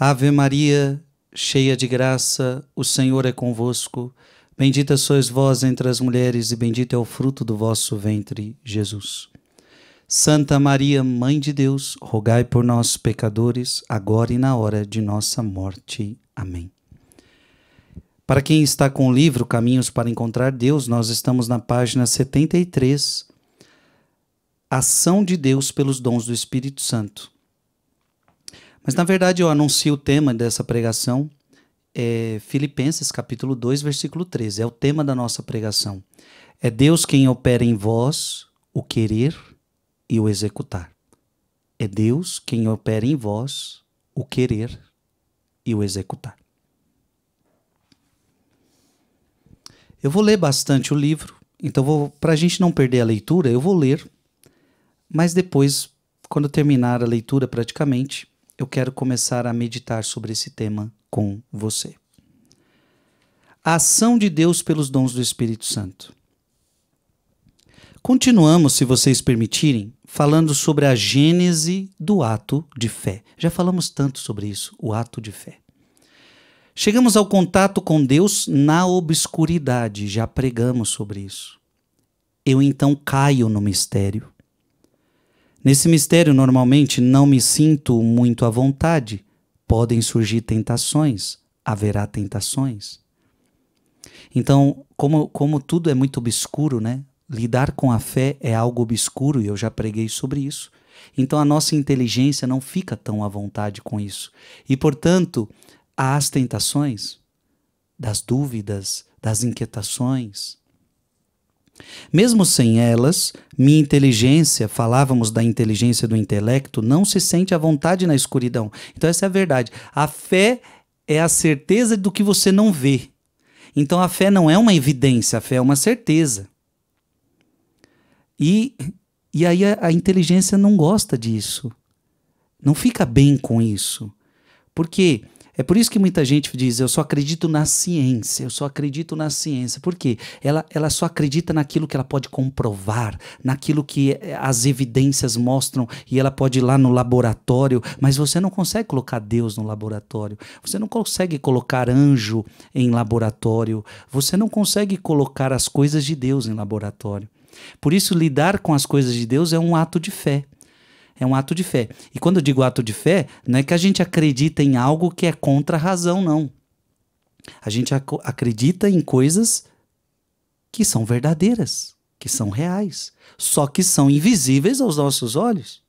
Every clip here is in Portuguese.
Ave Maria, cheia de graça, o Senhor é convosco. Bendita sois vós entre as mulheres, e bendito é o fruto do vosso ventre, Jesus. Santa Maria, Mãe de Deus, rogai por nós, pecadores, agora e na hora de nossa morte. Amém. Para quem está com o livro Caminhos para Encontrar Deus, nós estamos na página 73, Ação de Deus pelos Dons do Espírito Santo. Mas na verdade eu anuncio o tema dessa pregação, é Filipenses capítulo 2, versículo 13. É o tema da nossa pregação. É Deus quem opera em vós o querer e o executar. É Deus quem opera em vós o querer e o executar. Eu vou ler bastante o livro, então para a gente não perder a leitura, eu vou ler, mas depois, quando terminar a leitura praticamente, eu quero começar a meditar sobre esse tema com você. A ação de Deus pelos dons do Espírito Santo. Continuamos, se vocês permitirem, falando sobre a gênese do ato de fé. Já falamos tanto sobre isso, o ato de fé. Chegamos ao contato com Deus na obscuridade, já pregamos sobre isso. Eu então caio no mistério. Nesse mistério, normalmente não me sinto muito à vontade. Podem surgir tentações, haverá tentações. Então, como, como tudo é muito obscuro, né? Lidar com a fé é algo obscuro e eu já preguei sobre isso. Então, a nossa inteligência não fica tão à vontade com isso. E, portanto, há as tentações das dúvidas, das inquietações, mesmo sem elas, minha inteligência, falávamos da inteligência do intelecto, não se sente à vontade na escuridão. Então, essa é a verdade. A fé é a certeza do que você não vê. Então, a fé não é uma evidência, a fé é uma certeza. E, e aí a, a inteligência não gosta disso. Não fica bem com isso. Porque quê? É por isso que muita gente diz: eu só acredito na ciência, eu só acredito na ciência. Por quê? Ela, ela só acredita naquilo que ela pode comprovar, naquilo que eh, as evidências mostram e ela pode ir lá no laboratório, mas você não consegue colocar Deus no laboratório, você não consegue colocar anjo em laboratório, você não consegue colocar as coisas de Deus em laboratório. Por isso, lidar com as coisas de Deus é um ato de fé. É um ato de fé. E quando eu digo ato de fé, não é que a gente acredita em algo que é contra a razão, não. A gente ac acredita em coisas que são verdadeiras, que são reais, só que são invisíveis aos nossos olhos.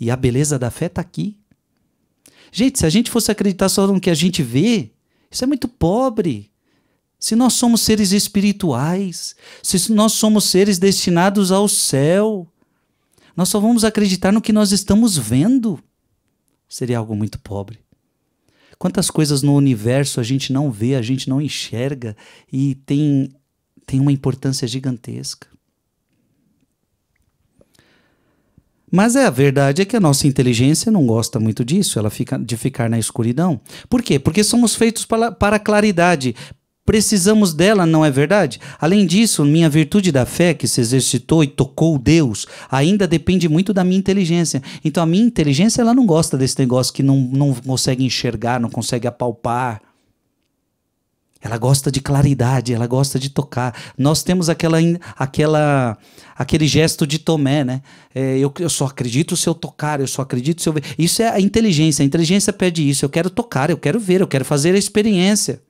E a beleza da fé está aqui. Gente, se a gente fosse acreditar só no que a gente vê, isso é muito pobre. Se nós somos seres espirituais, se nós somos seres destinados ao céu, nós só vamos acreditar no que nós estamos vendo. Seria algo muito pobre. Quantas coisas no universo a gente não vê, a gente não enxerga e tem, tem uma importância gigantesca. Mas é a verdade é que a nossa inteligência não gosta muito disso, ela fica de ficar na escuridão. Por quê? Porque somos feitos para, para claridade, Precisamos dela, não é verdade? Além disso, minha virtude da fé, que se exercitou e tocou Deus, ainda depende muito da minha inteligência. Então, a minha inteligência, ela não gosta desse negócio que não, não consegue enxergar, não consegue apalpar. Ela gosta de claridade, ela gosta de tocar. Nós temos aquela, aquela, aquele gesto de Tomé, né? É, eu, eu só acredito se eu tocar, eu só acredito se eu ver. Isso é a inteligência. A inteligência pede isso. Eu quero tocar, eu quero ver, eu quero fazer a experiência.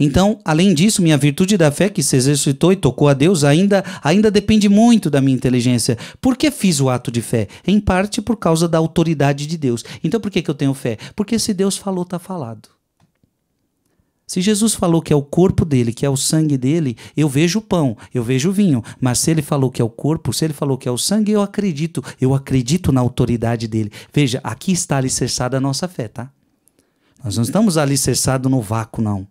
Então, além disso, minha virtude da fé que se exercitou e tocou a Deus ainda, ainda depende muito da minha inteligência. Por que fiz o ato de fé? Em parte por causa da autoridade de Deus. Então, por que, que eu tenho fé? Porque se Deus falou, está falado. Se Jesus falou que é o corpo dele, que é o sangue dele, eu vejo o pão, eu vejo o vinho. Mas se ele falou que é o corpo, se ele falou que é o sangue, eu acredito. Eu acredito na autoridade dele. Veja, aqui está alicerçada a nossa fé, tá? Nós não estamos alicerçados no vácuo, não.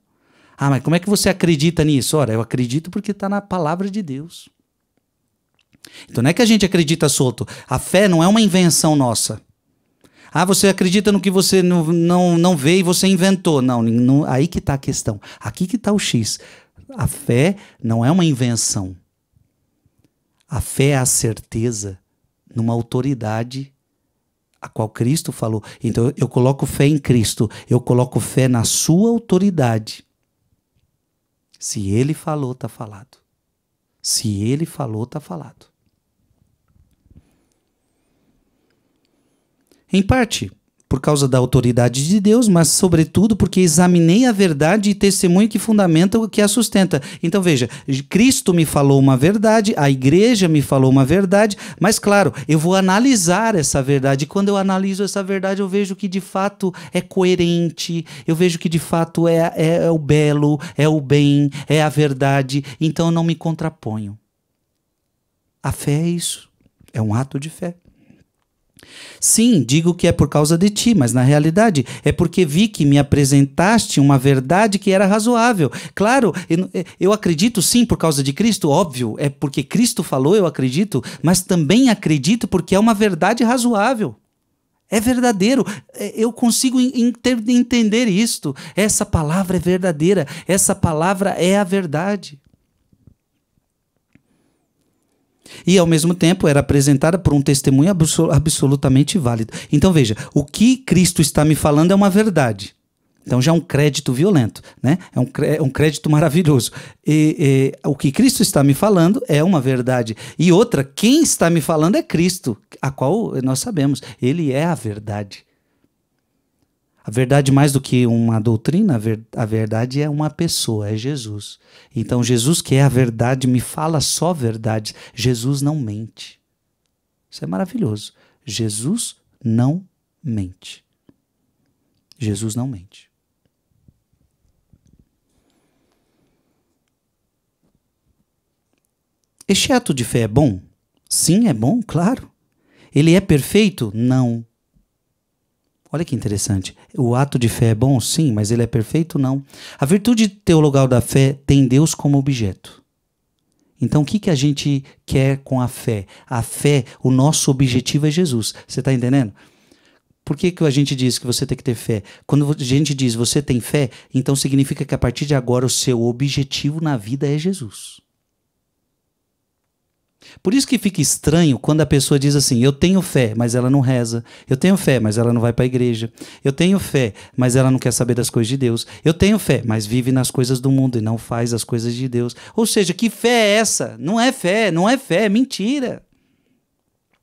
Ah, mas como é que você acredita nisso? Ora, eu acredito porque está na palavra de Deus. Então não é que a gente acredita solto. A fé não é uma invenção nossa. Ah, você acredita no que você não, não, não vê e você inventou. Não, não aí que está a questão. Aqui que está o X. A fé não é uma invenção. A fé é a certeza numa autoridade a qual Cristo falou. Então eu coloco fé em Cristo, eu coloco fé na sua autoridade. Se ele falou, tá falado. Se ele falou, tá falado. Em parte, por causa da autoridade de Deus, mas sobretudo porque examinei a verdade e testemunho que fundamenta o que a sustenta. Então veja, Cristo me falou uma verdade, a igreja me falou uma verdade, mas claro, eu vou analisar essa verdade. E quando eu analiso essa verdade, eu vejo que de fato é coerente, eu vejo que de fato é, é, é o belo, é o bem, é a verdade. Então eu não me contraponho. A fé é isso, é um ato de fé. Sim, digo que é por causa de ti, mas na realidade é porque vi que me apresentaste uma verdade que era razoável. Claro, eu, eu acredito sim por causa de Cristo, óbvio, é porque Cristo falou, eu acredito, mas também acredito porque é uma verdade razoável. É verdadeiro. É, eu consigo entender isto. Essa palavra é verdadeira. Essa palavra é a verdade e ao mesmo tempo era apresentada por um testemunho absolutamente válido. Então veja, o que Cristo está me falando é uma verdade. Então já é um crédito violento, né? É um, é um crédito maravilhoso. E, e, o que Cristo está me falando é uma verdade. E outra, quem está me falando é Cristo, a qual nós sabemos, ele é a verdade. A verdade, mais do que uma doutrina, a verdade é uma pessoa, é Jesus. Então, Jesus, que é a verdade, me fala só verdades. Jesus não mente. Isso é maravilhoso. Jesus não mente. Jesus não mente. Este ato de fé é bom? Sim, é bom, claro. Ele é perfeito? Não. Olha que interessante. O ato de fé é bom, sim, mas ele é perfeito? Não. A virtude teologal da fé tem Deus como objeto. Então, o que, que a gente quer com a fé? A fé, o nosso objetivo é Jesus. Você está entendendo? Por que, que a gente diz que você tem que ter fé? Quando a gente diz você tem fé, então significa que a partir de agora o seu objetivo na vida é Jesus. Por isso que fica estranho quando a pessoa diz assim: eu tenho fé, mas ela não reza. Eu tenho fé, mas ela não vai para a igreja. Eu tenho fé, mas ela não quer saber das coisas de Deus. Eu tenho fé, mas vive nas coisas do mundo e não faz as coisas de Deus. Ou seja, que fé é essa? Não é fé, não é fé, é mentira.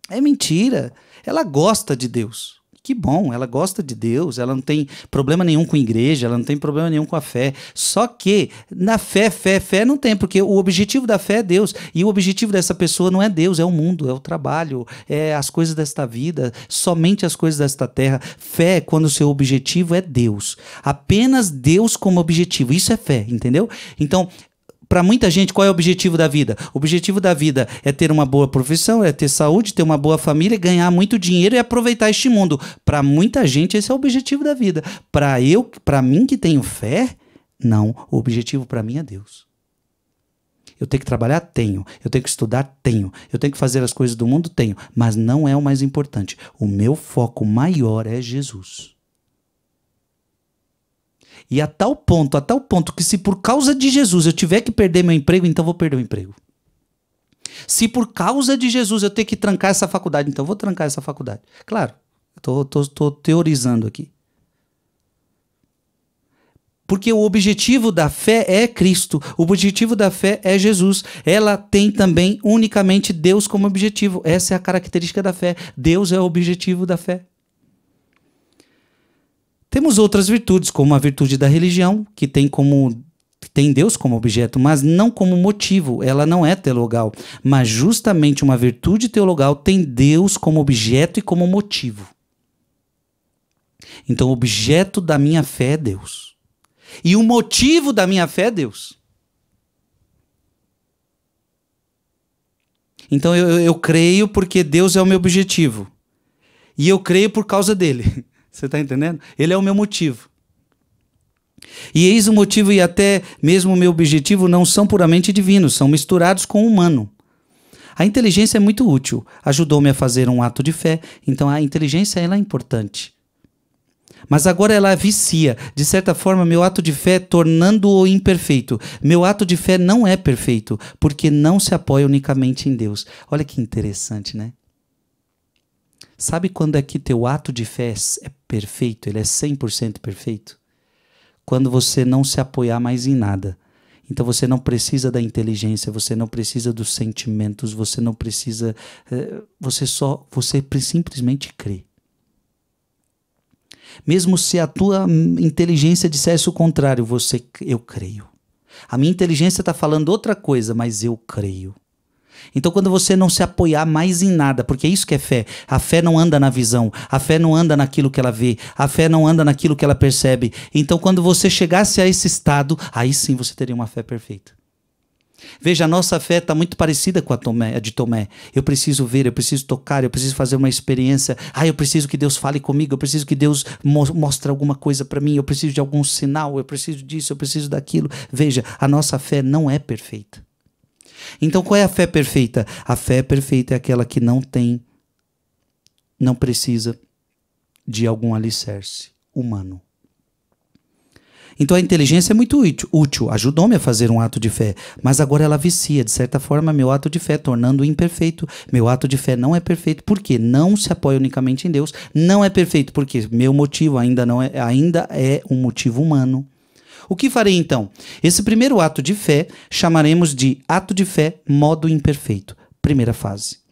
É mentira. Ela gosta de Deus. Que bom, ela gosta de Deus, ela não tem problema nenhum com a igreja, ela não tem problema nenhum com a fé. Só que na fé, fé, fé não tem, porque o objetivo da fé é Deus. E o objetivo dessa pessoa não é Deus, é o mundo, é o trabalho, é as coisas desta vida, somente as coisas desta terra. Fé é quando o seu objetivo é Deus. Apenas Deus como objetivo. Isso é fé, entendeu? Então, para muita gente, qual é o objetivo da vida? O objetivo da vida é ter uma boa profissão, é ter saúde, ter uma boa família, ganhar muito dinheiro e aproveitar este mundo. Para muita gente, esse é o objetivo da vida. Para eu, para mim que tenho fé, não. O objetivo para mim é Deus. Eu tenho que trabalhar? Tenho. Eu tenho que estudar? Tenho. Eu tenho que fazer as coisas do mundo? Tenho. Mas não é o mais importante. O meu foco maior é Jesus. E a tal ponto, a tal ponto que se por causa de Jesus eu tiver que perder meu emprego, então vou perder o emprego. Se por causa de Jesus eu tenho que trancar essa faculdade, então vou trancar essa faculdade. Claro, estou teorizando aqui. Porque o objetivo da fé é Cristo, o objetivo da fé é Jesus. Ela tem também unicamente Deus como objetivo. Essa é a característica da fé. Deus é o objetivo da fé. Temos outras virtudes, como a virtude da religião, que tem como tem Deus como objeto, mas não como motivo. Ela não é teologal, mas justamente uma virtude teologal tem Deus como objeto e como motivo. Então, o objeto da minha fé é Deus. E o motivo da minha fé é Deus. Então, eu, eu creio porque Deus é o meu objetivo. E eu creio por causa dele. Você está entendendo? Ele é o meu motivo. E eis o motivo e até mesmo o meu objetivo não são puramente divinos, são misturados com o humano. A inteligência é muito útil, ajudou-me a fazer um ato de fé, então a inteligência ela é importante. Mas agora ela vicia, de certa forma, meu ato de fé tornando-o imperfeito. Meu ato de fé não é perfeito, porque não se apoia unicamente em Deus. Olha que interessante, né? Sabe quando é que teu ato de fé é perfeito, ele é 100% perfeito? Quando você não se apoiar mais em nada. Então você não precisa da inteligência, você não precisa dos sentimentos, você não precisa, eh, você só, você simplesmente crê. Mesmo se a tua inteligência dissesse o contrário, você, eu creio. A minha inteligência está falando outra coisa, mas eu creio. Então, quando você não se apoiar mais em nada, porque é isso que é fé. A fé não anda na visão, a fé não anda naquilo que ela vê, a fé não anda naquilo que ela percebe. Então, quando você chegasse a esse estado, aí sim você teria uma fé perfeita. Veja, a nossa fé está muito parecida com a, Tomé, a, de Tomé. Eu preciso ver, eu preciso tocar, eu preciso fazer uma experiência. Ah, eu preciso que Deus fale comigo, eu preciso que Deus mo mostre alguma coisa para mim, eu preciso de algum sinal, eu preciso disso, eu preciso daquilo. Veja, a nossa fé não é perfeita. Então qual é a fé perfeita? A fé perfeita é aquela que não tem, não precisa de algum alicerce humano. Então a inteligência é muito útil, ajudou-me a fazer um ato de fé, mas agora ela vicia, de certa forma, meu ato de fé, tornando-o imperfeito. Meu ato de fé não é perfeito porque não se apoia unicamente em Deus, não é perfeito porque meu motivo ainda, não é, ainda é um motivo humano. O que farei então? Esse primeiro ato de fé chamaremos de ato de fé modo imperfeito. Primeira fase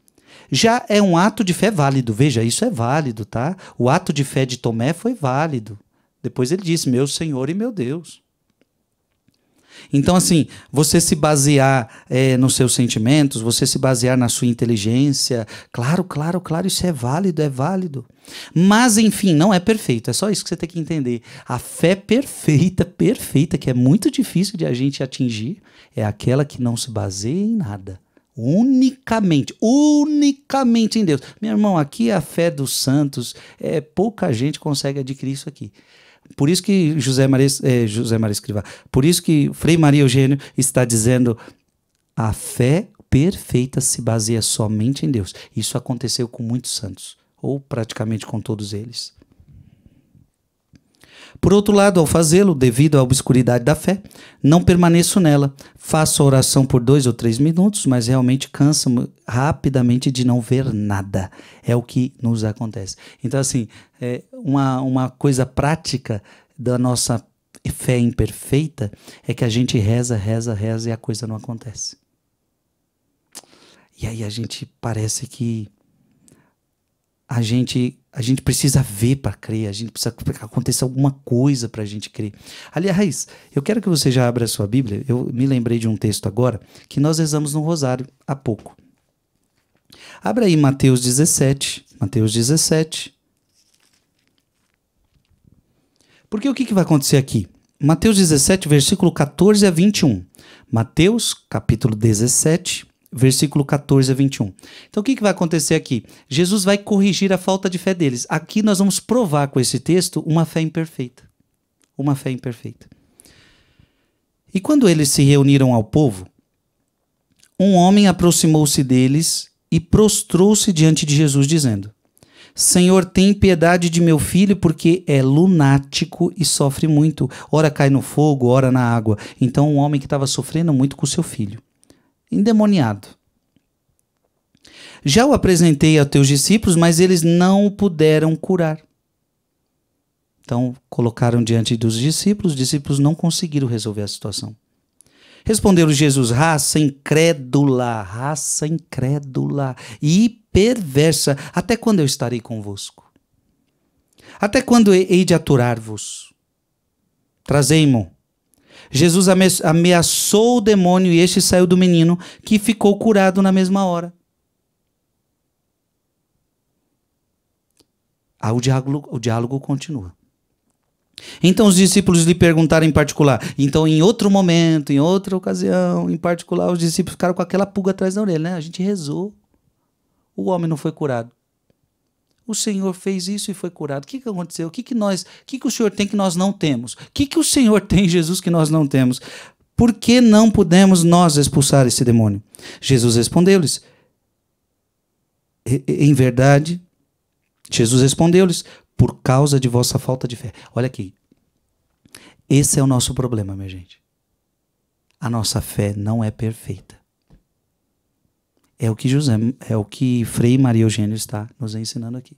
já é um ato de fé válido. Veja, isso é válido, tá? O ato de fé de Tomé foi válido. Depois ele disse: Meu Senhor e meu Deus. Então, assim, você se basear é, nos seus sentimentos, você se basear na sua inteligência, claro, claro, claro, isso é válido, é válido. Mas, enfim, não é perfeito. É só isso que você tem que entender. A fé perfeita, perfeita, que é muito difícil de a gente atingir, é aquela que não se baseia em nada. Unicamente, unicamente em Deus. Meu irmão, aqui a fé dos santos. É, pouca gente consegue adquirir isso aqui. Por isso que José Maria, eh, José Maria Escrivá, por isso que Frei Maria Eugênio está dizendo a fé perfeita se baseia somente em Deus. Isso aconteceu com muitos santos, ou praticamente com todos eles. Por outro lado, ao fazê-lo, devido à obscuridade da fé, não permaneço nela. Faço a oração por dois ou três minutos, mas realmente canso rapidamente de não ver nada. É o que nos acontece. Então, assim, é uma, uma coisa prática da nossa fé imperfeita é que a gente reza, reza, reza e a coisa não acontece. E aí a gente parece que a gente a gente precisa ver para crer, a gente precisa acontecer alguma coisa para a gente crer. Aliás, eu quero que você já abra a sua Bíblia. Eu me lembrei de um texto agora que nós rezamos no Rosário há pouco. Abra aí Mateus 17. Mateus 17. Porque o que, que vai acontecer aqui? Mateus 17, versículo 14 a 21. Mateus, capítulo 17, versículo 14 a 21. Então o que, que vai acontecer aqui? Jesus vai corrigir a falta de fé deles. Aqui nós vamos provar com esse texto uma fé imperfeita. Uma fé imperfeita. E quando eles se reuniram ao povo, um homem aproximou-se deles e prostrou-se diante de Jesus, dizendo: Senhor, tem piedade de meu filho, porque é lunático e sofre muito. Ora cai no fogo, ora na água. Então, um homem que estava sofrendo muito com seu filho endemoniado. Já o apresentei a teus discípulos, mas eles não o puderam curar. Então, colocaram diante dos discípulos, os discípulos não conseguiram resolver a situação. Respondeu Jesus: raça incrédula, raça incrédula e perversa, até quando eu estarei convosco? Até quando hei de aturar-vos? Trazei-mo Jesus ameaçou o demônio e este saiu do menino, que ficou curado na mesma hora. Ah, o diálogo, o diálogo continua. Então os discípulos lhe perguntaram em particular. Então, em outro momento, em outra ocasião, em particular, os discípulos ficaram com aquela pulga atrás da orelha, né? A gente rezou. O homem não foi curado. O Senhor fez isso e foi curado. O que, que aconteceu? O que, que nós, o que, que o Senhor tem que nós não temos? O que, que o Senhor tem, Jesus, que nós não temos? Por que não pudemos nós expulsar esse demônio? Jesus respondeu-lhes: Em verdade, Jesus respondeu-lhes: Por causa de vossa falta de fé. Olha aqui. Esse é o nosso problema, minha gente. A nossa fé não é perfeita. É o que José, é o que Frei Maria Eugênio está nos ensinando aqui.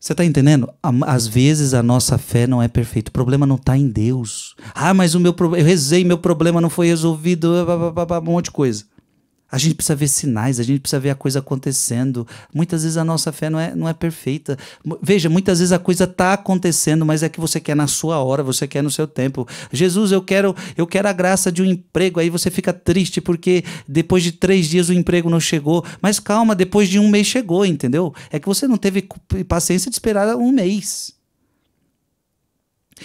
Você está entendendo? Às vezes a nossa fé não é perfeita. O problema não está em Deus. Ah, mas o meu eu rezei, meu problema não foi resolvido, um monte de coisa. A gente precisa ver sinais, a gente precisa ver a coisa acontecendo. Muitas vezes a nossa fé não é, não é perfeita. Veja, muitas vezes a coisa está acontecendo, mas é que você quer na sua hora, você quer no seu tempo. Jesus, eu quero eu quero a graça de um emprego. Aí você fica triste porque depois de três dias o emprego não chegou. Mas calma, depois de um mês chegou, entendeu? É que você não teve paciência de esperar um mês.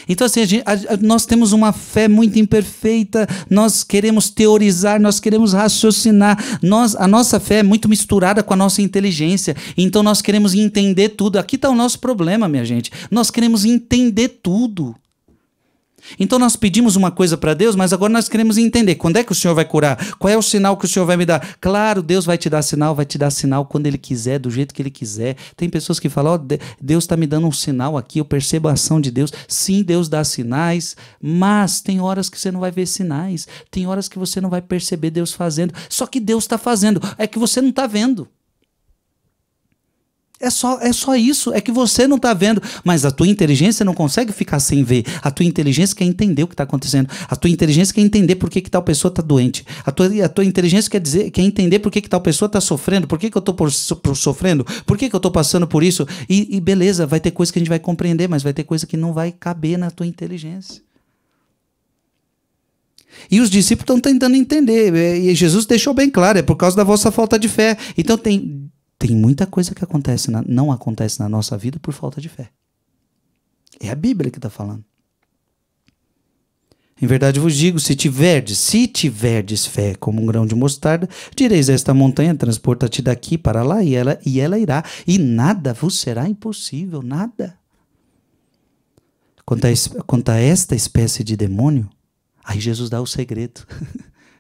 Então, assim, a gente, a, a, nós temos uma fé muito imperfeita, nós queremos teorizar, nós queremos raciocinar. Nós, a nossa fé é muito misturada com a nossa inteligência. Então, nós queremos entender tudo. Aqui está o nosso problema, minha gente. Nós queremos entender tudo. Então nós pedimos uma coisa para Deus, mas agora nós queremos entender quando é que o Senhor vai curar, qual é o sinal que o Senhor vai me dar. Claro, Deus vai te dar sinal, vai te dar sinal quando Ele quiser, do jeito que Ele quiser. Tem pessoas que falam: Ó, oh, Deus está me dando um sinal aqui, eu percebo a ação de Deus. Sim, Deus dá sinais, mas tem horas que você não vai ver sinais, tem horas que você não vai perceber Deus fazendo. Só que Deus está fazendo, é que você não está vendo. É só, é só isso, é que você não está vendo, mas a tua inteligência não consegue ficar sem ver. A tua inteligência quer entender o que está acontecendo. A tua inteligência quer entender por que, que tal pessoa está doente. A tua, a tua inteligência quer dizer, quer entender por que, que tal pessoa está sofrendo, por que, que eu estou sofrendo, por que, que eu estou passando por isso. E, e beleza, vai ter coisa que a gente vai compreender, mas vai ter coisa que não vai caber na tua inteligência. E os discípulos estão tentando entender. É, e Jesus deixou bem claro: é por causa da vossa falta de fé. Então tem tem muita coisa que acontece na, não acontece na nossa vida por falta de fé. É a Bíblia que está falando. Em verdade vos digo, se tiverdes, se tiverdes fé como um grão de mostarda, direis a esta montanha, transporta-te daqui para lá, e ela, e ela irá, e nada vos será impossível, nada. Quanto a, quanto a esta espécie de demônio, aí Jesus dá o segredo.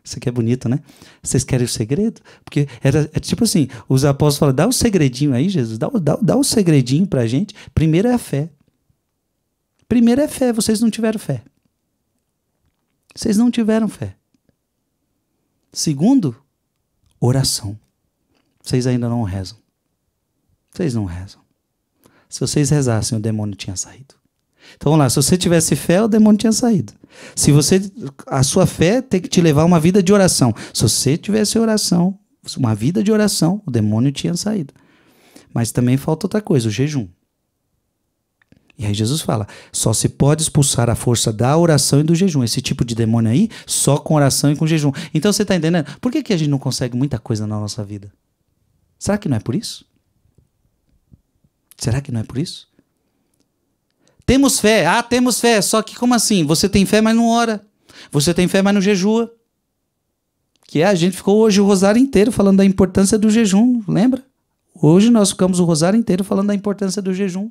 Isso aqui é bonito, né? Vocês querem o segredo? Porque era é tipo assim: os apóstolos falam, dá o um segredinho aí, Jesus, dá, dá, dá o um segredinho pra gente. Primeiro é a fé. Primeiro é fé, vocês não tiveram fé. Vocês não tiveram fé. Segundo, oração. Vocês ainda não rezam. Vocês não rezam. Se vocês rezassem, o demônio tinha saído. Então vamos lá, se você tivesse fé, o demônio tinha saído. Se você a sua fé tem que te levar a uma vida de oração. Se você tivesse oração, uma vida de oração, o demônio tinha saído. Mas também falta outra coisa, o jejum. E aí Jesus fala: só se pode expulsar a força da oração e do jejum. Esse tipo de demônio aí, só com oração e com jejum. Então você está entendendo? Por que, que a gente não consegue muita coisa na nossa vida? Será que não é por isso? Será que não é por isso? Temos fé, ah, temos fé, só que como assim? Você tem fé, mas não ora. Você tem fé, mas não jejua. Que é, a gente ficou hoje o rosário inteiro falando da importância do jejum, lembra? Hoje nós ficamos o rosário inteiro falando da importância do jejum.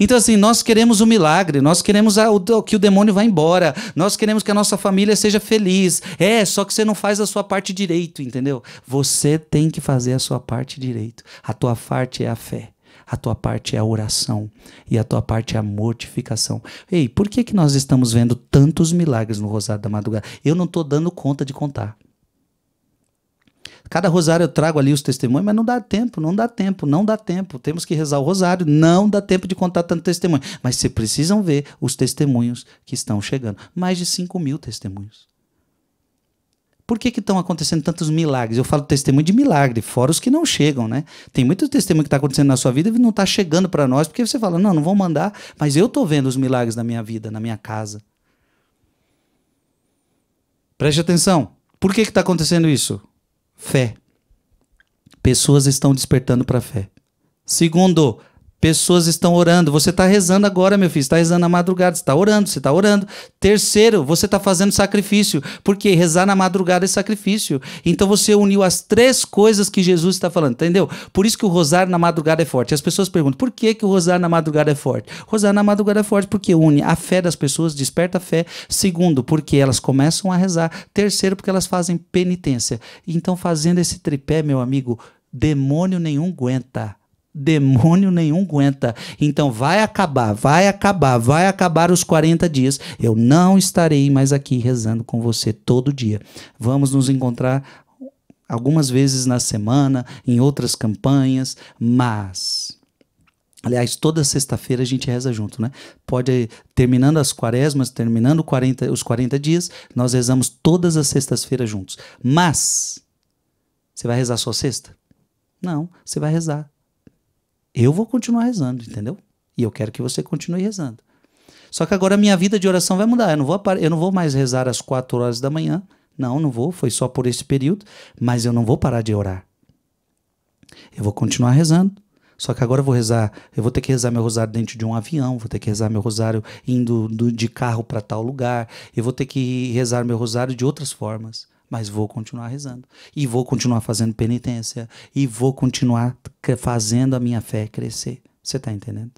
Então, assim, nós queremos o um milagre, nós queremos a, o, que o demônio vá embora, nós queremos que a nossa família seja feliz. É, só que você não faz a sua parte direito, entendeu? Você tem que fazer a sua parte direito. A tua parte é a fé a tua parte é a oração e a tua parte é a mortificação. Ei, por que, que nós estamos vendo tantos milagres no Rosário da Madrugada? Eu não estou dando conta de contar. Cada rosário eu trago ali os testemunhos, mas não dá tempo, não dá tempo, não dá tempo. Temos que rezar o rosário, não dá tempo de contar tanto testemunho. Mas vocês precisam ver os testemunhos que estão chegando. Mais de 5 mil testemunhos. Por que estão acontecendo tantos milagres? Eu falo testemunho de milagre, fora os que não chegam, né? Tem muito testemunho que está acontecendo na sua vida e não está chegando para nós, porque você fala, não, não vou mandar, mas eu estou vendo os milagres na minha vida, na minha casa. Preste atenção. Por que está acontecendo isso? Fé. Pessoas estão despertando para a fé. Segundo, Pessoas estão orando. Você está rezando agora, meu filho. Está rezando na madrugada. Está orando. Você está orando. Terceiro, você está fazendo sacrifício, porque rezar na madrugada é sacrifício. Então você uniu as três coisas que Jesus está falando, entendeu? Por isso que o rosário na madrugada é forte. As pessoas perguntam por que, que o rosário na madrugada é forte. rosário na madrugada é forte porque une a fé das pessoas, desperta a fé. Segundo, porque elas começam a rezar. Terceiro, porque elas fazem penitência. Então, fazendo esse tripé, meu amigo, demônio nenhum aguenta demônio nenhum aguenta. Então vai acabar, vai acabar, vai acabar os 40 dias. Eu não estarei mais aqui rezando com você todo dia. Vamos nos encontrar algumas vezes na semana, em outras campanhas, mas Aliás, toda sexta-feira a gente reza junto, né? Pode, terminando as quaresmas, terminando 40, os 40 dias, nós rezamos todas as sextas-feiras juntos. Mas, você vai rezar só sexta? Não, você vai rezar eu vou continuar rezando, entendeu? E eu quero que você continue rezando. Só que agora a minha vida de oração vai mudar. Eu não vou, eu não vou mais rezar às quatro horas da manhã. Não, não vou. Foi só por esse período. Mas eu não vou parar de orar. Eu vou continuar rezando. Só que agora eu vou rezar, eu vou ter que rezar meu rosário dentro de um avião, vou ter que rezar meu rosário indo do, de carro para tal lugar, eu vou ter que rezar meu rosário de outras formas mas vou continuar rezando e vou continuar fazendo penitência e vou continuar fazendo a minha fé crescer. Você está entendendo?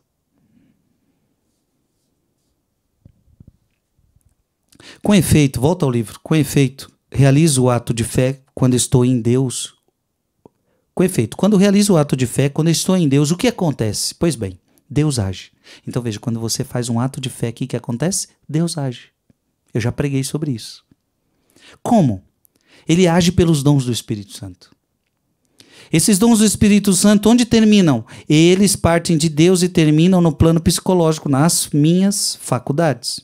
Com efeito, volta ao livro. Com efeito, realizo o ato de fé quando estou em Deus. Com efeito, quando realizo o ato de fé, quando estou em Deus, o que acontece? Pois bem, Deus age. Então veja, quando você faz um ato de fé, o que, que acontece? Deus age. Eu já preguei sobre isso. Como? ele age pelos dons do Espírito Santo. Esses dons do Espírito Santo, onde terminam? Eles partem de Deus e terminam no plano psicológico, nas minhas faculdades.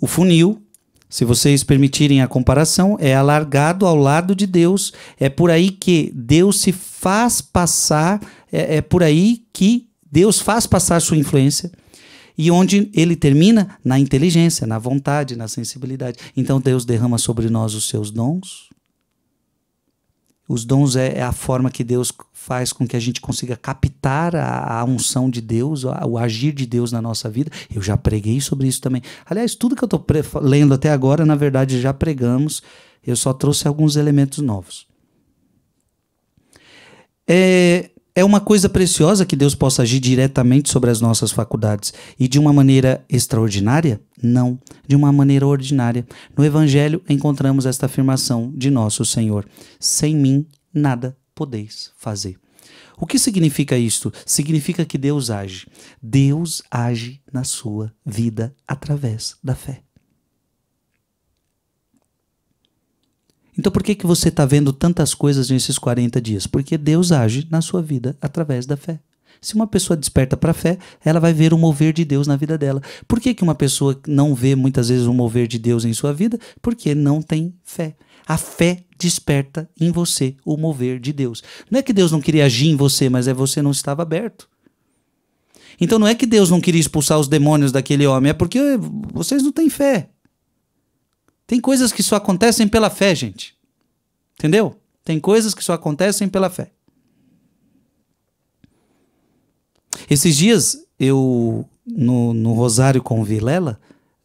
O funil, se vocês permitirem a comparação, é alargado ao lado de Deus. É por aí que Deus se faz passar, é, é por aí que Deus faz passar sua influência. E onde ele termina? Na inteligência, na vontade, na sensibilidade. Então Deus derrama sobre nós os seus dons. Os dons é, é a forma que Deus faz com que a gente consiga captar a, a unção de Deus, a, o agir de Deus na nossa vida. Eu já preguei sobre isso também. Aliás, tudo que eu estou lendo até agora, na verdade, já pregamos. Eu só trouxe alguns elementos novos. É, é uma coisa preciosa que Deus possa agir diretamente sobre as nossas faculdades. E de uma maneira extraordinária? Não, de uma maneira ordinária. No Evangelho encontramos esta afirmação de nosso Senhor: Sem mim nada podeis fazer. O que significa isto? Significa que Deus age. Deus age na sua vida através da fé. Então por que, que você está vendo tantas coisas nesses 40 dias? Porque Deus age na sua vida através da fé. Se uma pessoa desperta para a fé, ela vai ver o mover de Deus na vida dela. Por que, que uma pessoa não vê muitas vezes o mover de Deus em sua vida? Porque não tem fé. A fé desperta em você o mover de Deus. Não é que Deus não queria agir em você, mas é você não estava aberto. Então não é que Deus não queria expulsar os demônios daquele homem, é porque vocês não têm fé. Tem coisas que só acontecem pela fé, gente. Entendeu? Tem coisas que só acontecem pela fé. Esses dias, eu, no, no Rosário com o Vilela,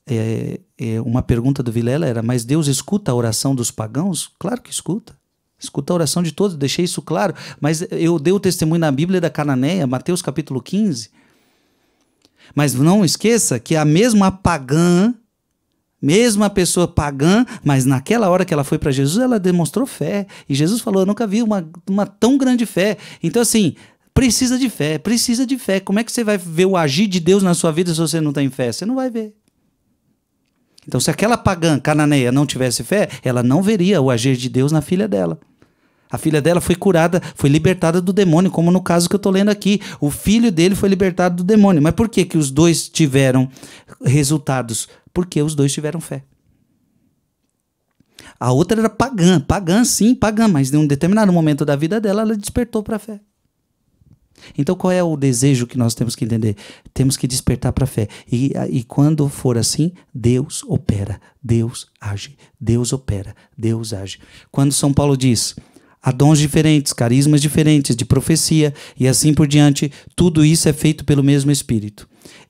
é, é, uma pergunta do Vilela era: Mas Deus escuta a oração dos pagãos? Claro que escuta. Escuta a oração de todos, deixei isso claro. Mas eu dei o testemunho na Bíblia da Cananeia, Mateus capítulo 15. Mas não esqueça que a mesma pagã mesmo a pessoa pagã, mas naquela hora que ela foi para Jesus, ela demonstrou fé. E Jesus falou: Eu nunca vi uma, uma tão grande fé. Então, assim, precisa de fé, precisa de fé. Como é que você vai ver o agir de Deus na sua vida se você não tem fé? Você não vai ver. Então, se aquela pagã cananeia não tivesse fé, ela não veria o agir de Deus na filha dela. A filha dela foi curada, foi libertada do demônio, como no caso que eu estou lendo aqui. O filho dele foi libertado do demônio. Mas por que, que os dois tiveram resultados porque os dois tiveram fé. A outra era pagã, pagã sim, pagã, mas em um determinado momento da vida dela, ela despertou para a fé. Então, qual é o desejo que nós temos que entender? Temos que despertar para a fé. E, e quando for assim, Deus opera, Deus age, Deus opera, Deus age. Quando São Paulo diz, há dons diferentes, carismas diferentes, de profecia e assim por diante, tudo isso é feito pelo mesmo Espírito.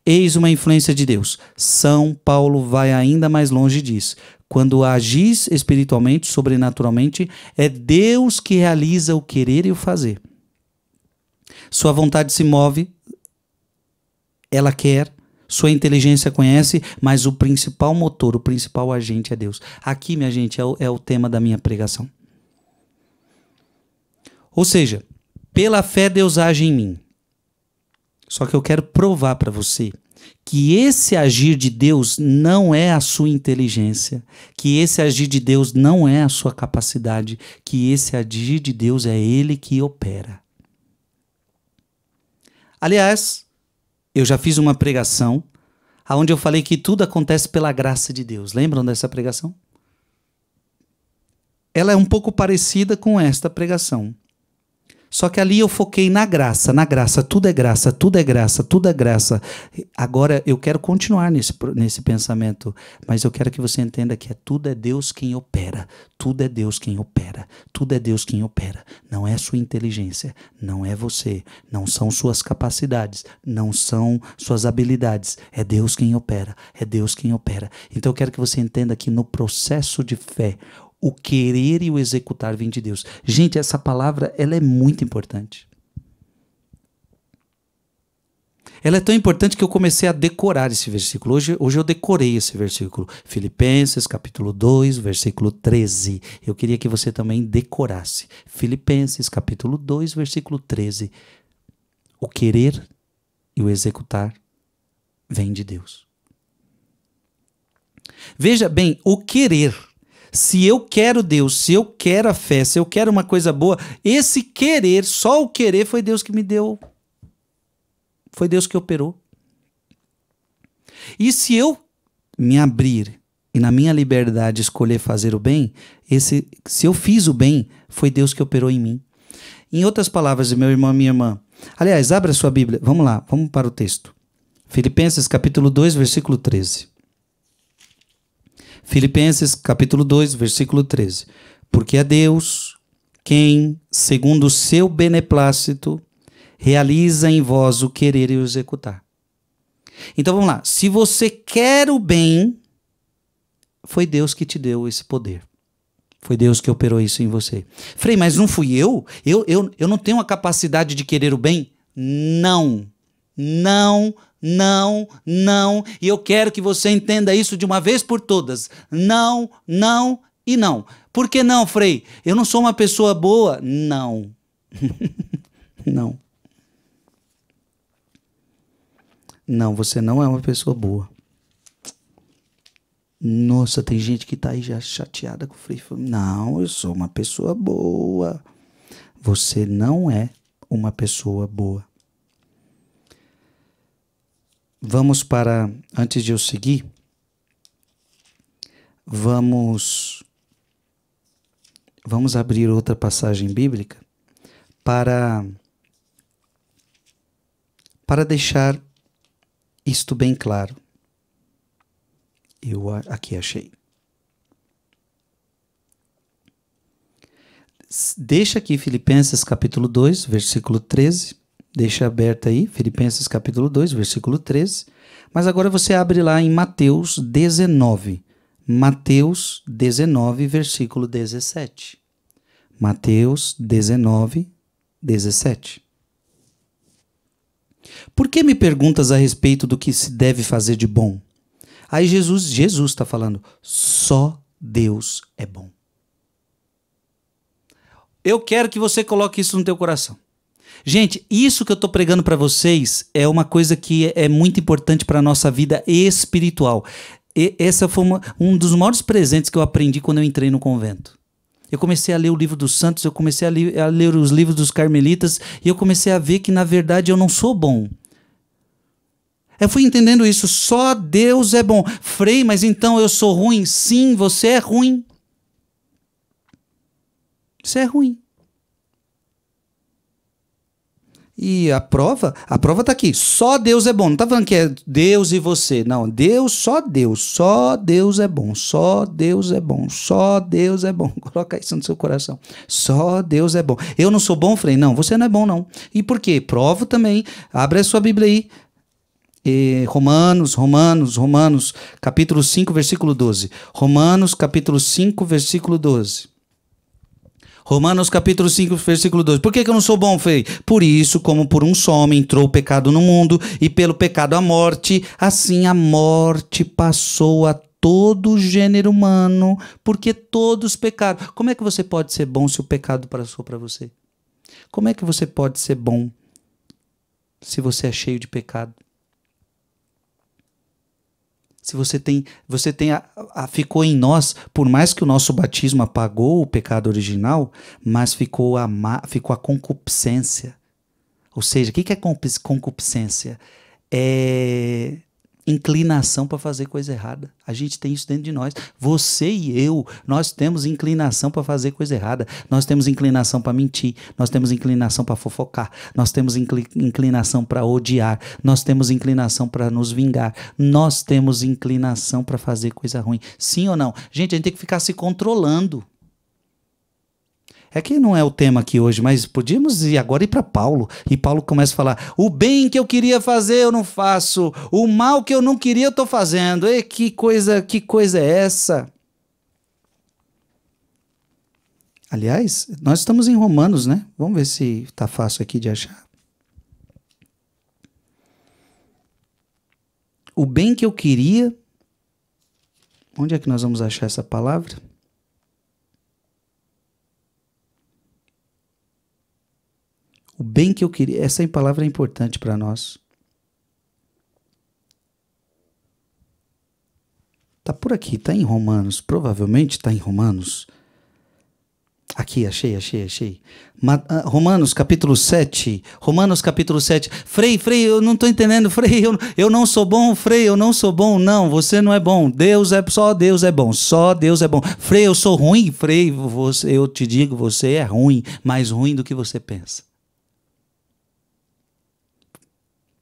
Eis uma influência de Deus. São Paulo vai ainda mais longe e diz: quando agis espiritualmente, sobrenaturalmente, é Deus que realiza o querer e o fazer. Sua vontade se move, ela quer, sua inteligência conhece, mas o principal motor, o principal agente é Deus. Aqui, minha gente, é o, é o tema da minha pregação. Ou seja, pela fé Deus age em mim. Só que eu quero provar para você que esse agir de Deus não é a sua inteligência, que esse agir de Deus não é a sua capacidade, que esse agir de Deus é ele que opera. Aliás, eu já fiz uma pregação aonde eu falei que tudo acontece pela graça de Deus. Lembram dessa pregação? Ela é um pouco parecida com esta pregação. Só que ali eu foquei na graça, na graça, tudo é graça, tudo é graça, tudo é graça. Agora eu quero continuar nesse, nesse pensamento, mas eu quero que você entenda que é tudo é Deus quem opera, tudo é Deus quem opera, tudo é Deus quem opera. Não é sua inteligência, não é você, não são suas capacidades, não são suas habilidades, é Deus quem opera, é Deus quem opera. Então eu quero que você entenda que no processo de fé, o querer e o executar vem de Deus. Gente, essa palavra ela é muito importante. Ela é tão importante que eu comecei a decorar esse versículo. Hoje, hoje eu decorei esse versículo. Filipenses, capítulo 2, versículo 13. Eu queria que você também decorasse. Filipenses, capítulo 2, versículo 13. O querer e o executar vem de Deus. Veja bem, o querer se eu quero Deus, se eu quero a fé, se eu quero uma coisa boa, esse querer, só o querer foi Deus que me deu. Foi Deus que operou. E se eu me abrir e na minha liberdade escolher fazer o bem, esse se eu fiz o bem, foi Deus que operou em mim. Em outras palavras, meu irmão, minha irmã. Aliás, abra sua Bíblia. Vamos lá, vamos para o texto. Filipenses capítulo 2, versículo 13. Filipenses capítulo 2, versículo 13. Porque é Deus quem, segundo o seu beneplácito, realiza em vós o querer e o executar. Então vamos lá. Se você quer o bem, foi Deus que te deu esse poder. Foi Deus que operou isso em você. Frei, mas não fui eu? Eu, eu, eu não tenho a capacidade de querer o bem? Não. Não, não, não, e eu quero que você entenda isso de uma vez por todas. Não, não e não. Por que não, Frei? Eu não sou uma pessoa boa? Não. não. Não, você não é uma pessoa boa. Nossa, tem gente que tá aí já chateada com o Frei. Não, eu sou uma pessoa boa. Você não é uma pessoa boa. Vamos para, antes de eu seguir, vamos vamos abrir outra passagem bíblica para para deixar isto bem claro. Eu aqui achei. Deixa aqui Filipenses capítulo 2, versículo 13. Deixa aberto aí, Filipenses capítulo 2, versículo 13. Mas agora você abre lá em Mateus 19. Mateus 19, versículo 17. Mateus 19, 17. Por que me perguntas a respeito do que se deve fazer de bom? Aí Jesus, Jesus está falando, só Deus é bom. Eu quero que você coloque isso no teu coração. Gente, isso que eu estou pregando para vocês é uma coisa que é muito importante para a nossa vida espiritual. E essa foi uma, um dos maiores presentes que eu aprendi quando eu entrei no convento. Eu comecei a ler o livro dos santos, eu comecei a, li a ler os livros dos carmelitas e eu comecei a ver que na verdade eu não sou bom. Eu fui entendendo isso, só Deus é bom. Frei, mas então eu sou ruim? Sim, você é ruim. Você é ruim. E a prova, a prova está aqui. Só Deus é bom. Não tá falando que é Deus e você. Não, Deus, só Deus. Só Deus é bom. Só Deus é bom. Só Deus é bom. Coloca isso no seu coração. Só Deus é bom. Eu não sou bom, Frei? Não, você não é bom, não. E por quê? Provo também. Abre a sua Bíblia aí. E Romanos, Romanos, Romanos, capítulo 5, versículo 12. Romanos, capítulo 5, versículo 12. Romanos capítulo 5, versículo 2. Por que, que eu não sou bom, Fei? Por isso, como por um só homem entrou o pecado no mundo, e pelo pecado a morte, assim a morte passou a todo o gênero humano, porque todos pecaram. Como é que você pode ser bom se o pecado passou para você? Como é que você pode ser bom se você é cheio de pecado? se você tem, você tem a, a, ficou em nós, por mais que o nosso batismo apagou o pecado original, mas ficou a, ficou a concupiscência. Ou seja, o que é concupiscência? É inclinação para fazer coisa errada. A gente tem isso dentro de nós. Você e eu, nós temos inclinação para fazer coisa errada. Nós temos inclinação para mentir, nós temos inclinação para fofocar, nós temos inclinação para odiar, nós temos inclinação para nos vingar, nós temos inclinação para fazer coisa ruim. Sim ou não? Gente, a gente tem que ficar se controlando. É que não é o tema aqui hoje, mas podíamos ir agora ir para Paulo. E Paulo começa a falar: o bem que eu queria fazer eu não faço, o mal que eu não queria eu estou fazendo. E que coisa, que coisa é essa? Aliás, nós estamos em Romanos, né? Vamos ver se está fácil aqui de achar. O bem que eu queria. Onde é que nós vamos achar essa palavra? O bem que eu queria. Essa palavra é importante para nós. Está por aqui, está em Romanos. Provavelmente está em Romanos. Aqui, achei, achei, achei. Ah, Romanos capítulo 7. Romanos capítulo 7. Frei, Frei, eu não estou entendendo. Frei, eu, eu não sou bom. Frei, eu não sou bom. Não, você não é bom. Deus é só Deus é bom. Só Deus é bom. Frei, eu sou ruim. Frei, você, eu te digo, você é ruim. Mais ruim do que você pensa.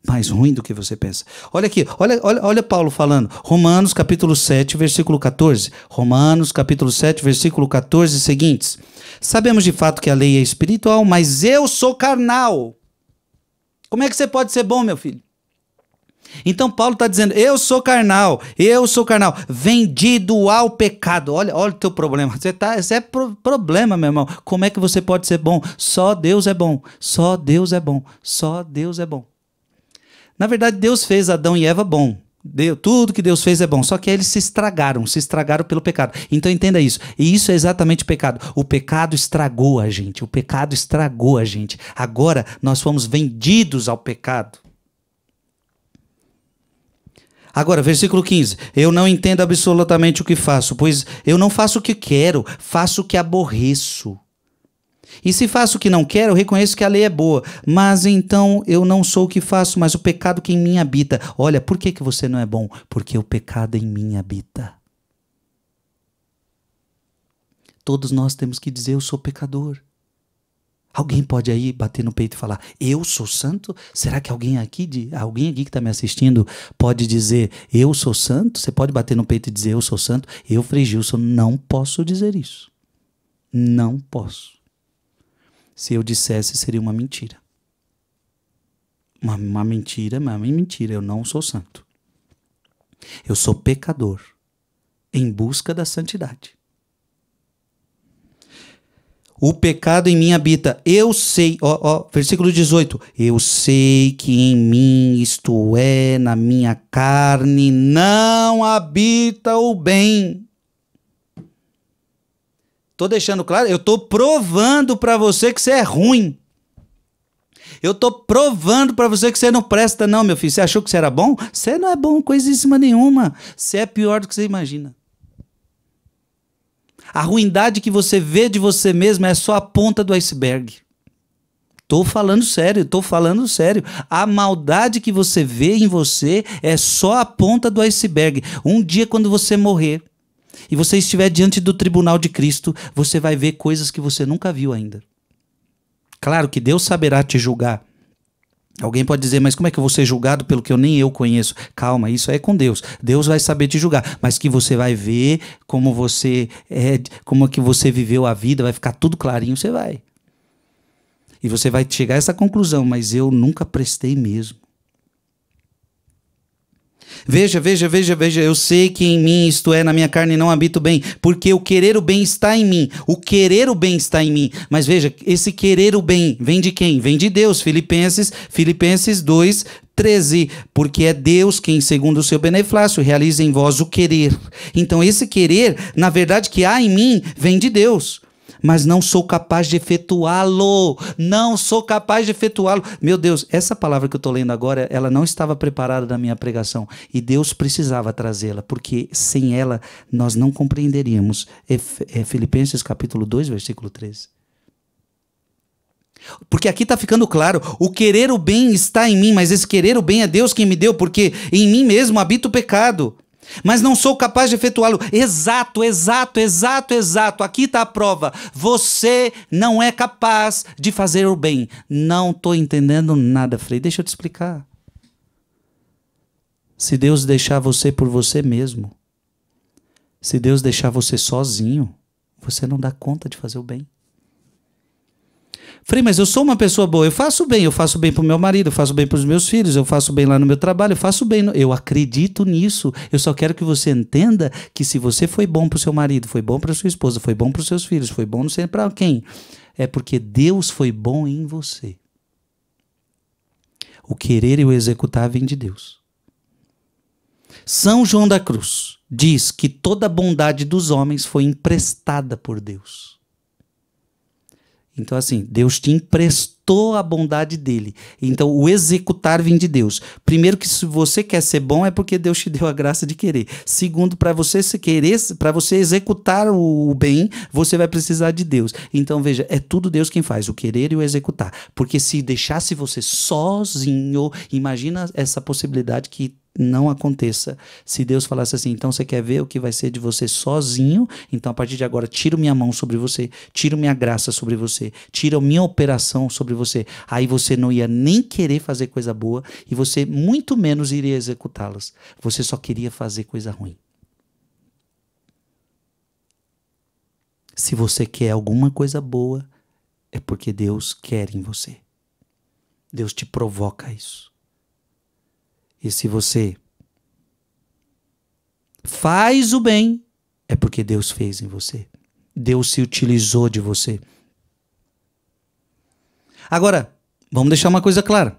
mais ruim do que você pensa. Olha aqui, olha, olha, olha Paulo falando. Romanos capítulo 7, versículo 14. Romanos capítulo 7, versículo 14 seguintes. Sabemos de fato que a lei é espiritual, mas eu sou carnal. Como é que você pode ser bom, meu filho? Então Paulo está dizendo: eu sou carnal, eu sou carnal, vendido ao pecado. Olha, olha o teu problema. Você tá, esse é pro, problema, meu irmão. Como é que você pode ser bom? Só Deus é bom. Só Deus é bom. Só Deus é bom. Na verdade, Deus fez Adão e Eva bom. Deu, tudo que Deus fez é bom, só que eles se estragaram, se estragaram pelo pecado. Então entenda isso. E isso é exatamente o pecado. O pecado estragou a gente, o pecado estragou a gente. Agora nós fomos vendidos ao pecado. Agora, versículo 15. Eu não entendo absolutamente o que faço, pois eu não faço o que quero, faço o que aborreço. E se faço o que não quero, eu reconheço que a lei é boa. Mas então eu não sou o que faço, mas o pecado que em mim habita. Olha, por que, que você não é bom? Porque o pecado em mim habita. Todos nós temos que dizer: Eu sou pecador. Alguém pode aí bater no peito e falar: Eu sou santo? Será que alguém aqui, de, alguém aqui que está me assistindo, pode dizer: Eu sou santo? Você pode bater no peito e dizer: Eu sou santo? Eu, Frei Gilson, não posso dizer isso. Não posso. Se eu dissesse, seria uma mentira. Uma, uma mentira, é uma mentira. Eu não sou santo. Eu sou pecador em busca da santidade. O pecado em mim habita. Eu sei, ó, ó, versículo 18. Eu sei que em mim, isto é, na minha carne, não habita o bem. Tô deixando claro, eu tô provando para você que você é ruim. Eu tô provando para você que você não presta não, meu filho. Você achou que você era bom? Você não é bom coisíssima nenhuma. Você é pior do que você imagina. A ruindade que você vê de você mesmo é só a ponta do iceberg. Tô falando sério, tô falando sério. A maldade que você vê em você é só a ponta do iceberg. Um dia, quando você morrer, e você estiver diante do tribunal de Cristo, você vai ver coisas que você nunca viu ainda. Claro que Deus saberá te julgar. Alguém pode dizer, mas como é que eu vou ser julgado pelo que eu nem eu conheço? Calma, isso é com Deus. Deus vai saber te julgar, mas que você vai ver como você é, como é que você viveu a vida, vai ficar tudo clarinho, você vai. E você vai chegar a essa conclusão, mas eu nunca prestei mesmo. Veja, veja, veja, veja, eu sei que em mim, isto é, na minha carne não habito bem, porque o querer o bem está em mim, o querer o bem está em mim. Mas veja, esse querer o bem vem de quem? Vem de Deus, Filipenses, Filipenses 2, 13, porque é Deus quem, segundo o seu beneflácio, realiza em vós o querer. Então, esse querer, na verdade, que há em mim, vem de Deus mas não sou capaz de efetuá-lo. Não sou capaz de efetuá-lo. Meu Deus, essa palavra que eu estou lendo agora, ela não estava preparada na minha pregação. E Deus precisava trazê-la, porque sem ela nós não compreenderíamos. É, é Filipenses capítulo 2, versículo 13. Porque aqui está ficando claro, o querer o bem está em mim, mas esse querer o bem é Deus quem me deu, porque em mim mesmo habita o pecado mas não sou capaz de efetuá-lo. Exato, exato, exato, exato. Aqui está a prova. Você não é capaz de fazer o bem. Não estou entendendo nada, Frei. Deixa eu te explicar. Se Deus deixar você por você mesmo, se Deus deixar você sozinho, você não dá conta de fazer o bem. Falei, mas eu sou uma pessoa boa, eu faço bem, eu faço bem pro meu marido, eu faço bem pros meus filhos, eu faço bem lá no meu trabalho, eu faço bem. No... Eu acredito nisso. Eu só quero que você entenda que se você foi bom pro seu marido, foi bom pra sua esposa, foi bom pros seus filhos, foi bom não sei pra quem, é porque Deus foi bom em você. O querer e o executar vem de Deus. São João da Cruz diz que toda a bondade dos homens foi emprestada por Deus. Então, assim, Deus te emprestou manifestou a bondade dele. Então, o executar vem de Deus. Primeiro, que se você quer ser bom, é porque Deus te deu a graça de querer. Segundo, para você se querer, para você executar o bem, você vai precisar de Deus. Então, veja, é tudo Deus quem faz, o querer e o executar. Porque se deixasse você sozinho, imagina essa possibilidade que não aconteça. Se Deus falasse assim, então você quer ver o que vai ser de você sozinho, então a partir de agora tiro minha mão sobre você, tiro minha graça sobre você, tiro minha operação sobre sobre você. Aí você não ia nem querer fazer coisa boa e você muito menos iria executá-las. Você só queria fazer coisa ruim. Se você quer alguma coisa boa, é porque Deus quer em você. Deus te provoca isso. E se você faz o bem, é porque Deus fez em você. Deus se utilizou de você. Agora, vamos deixar uma coisa clara.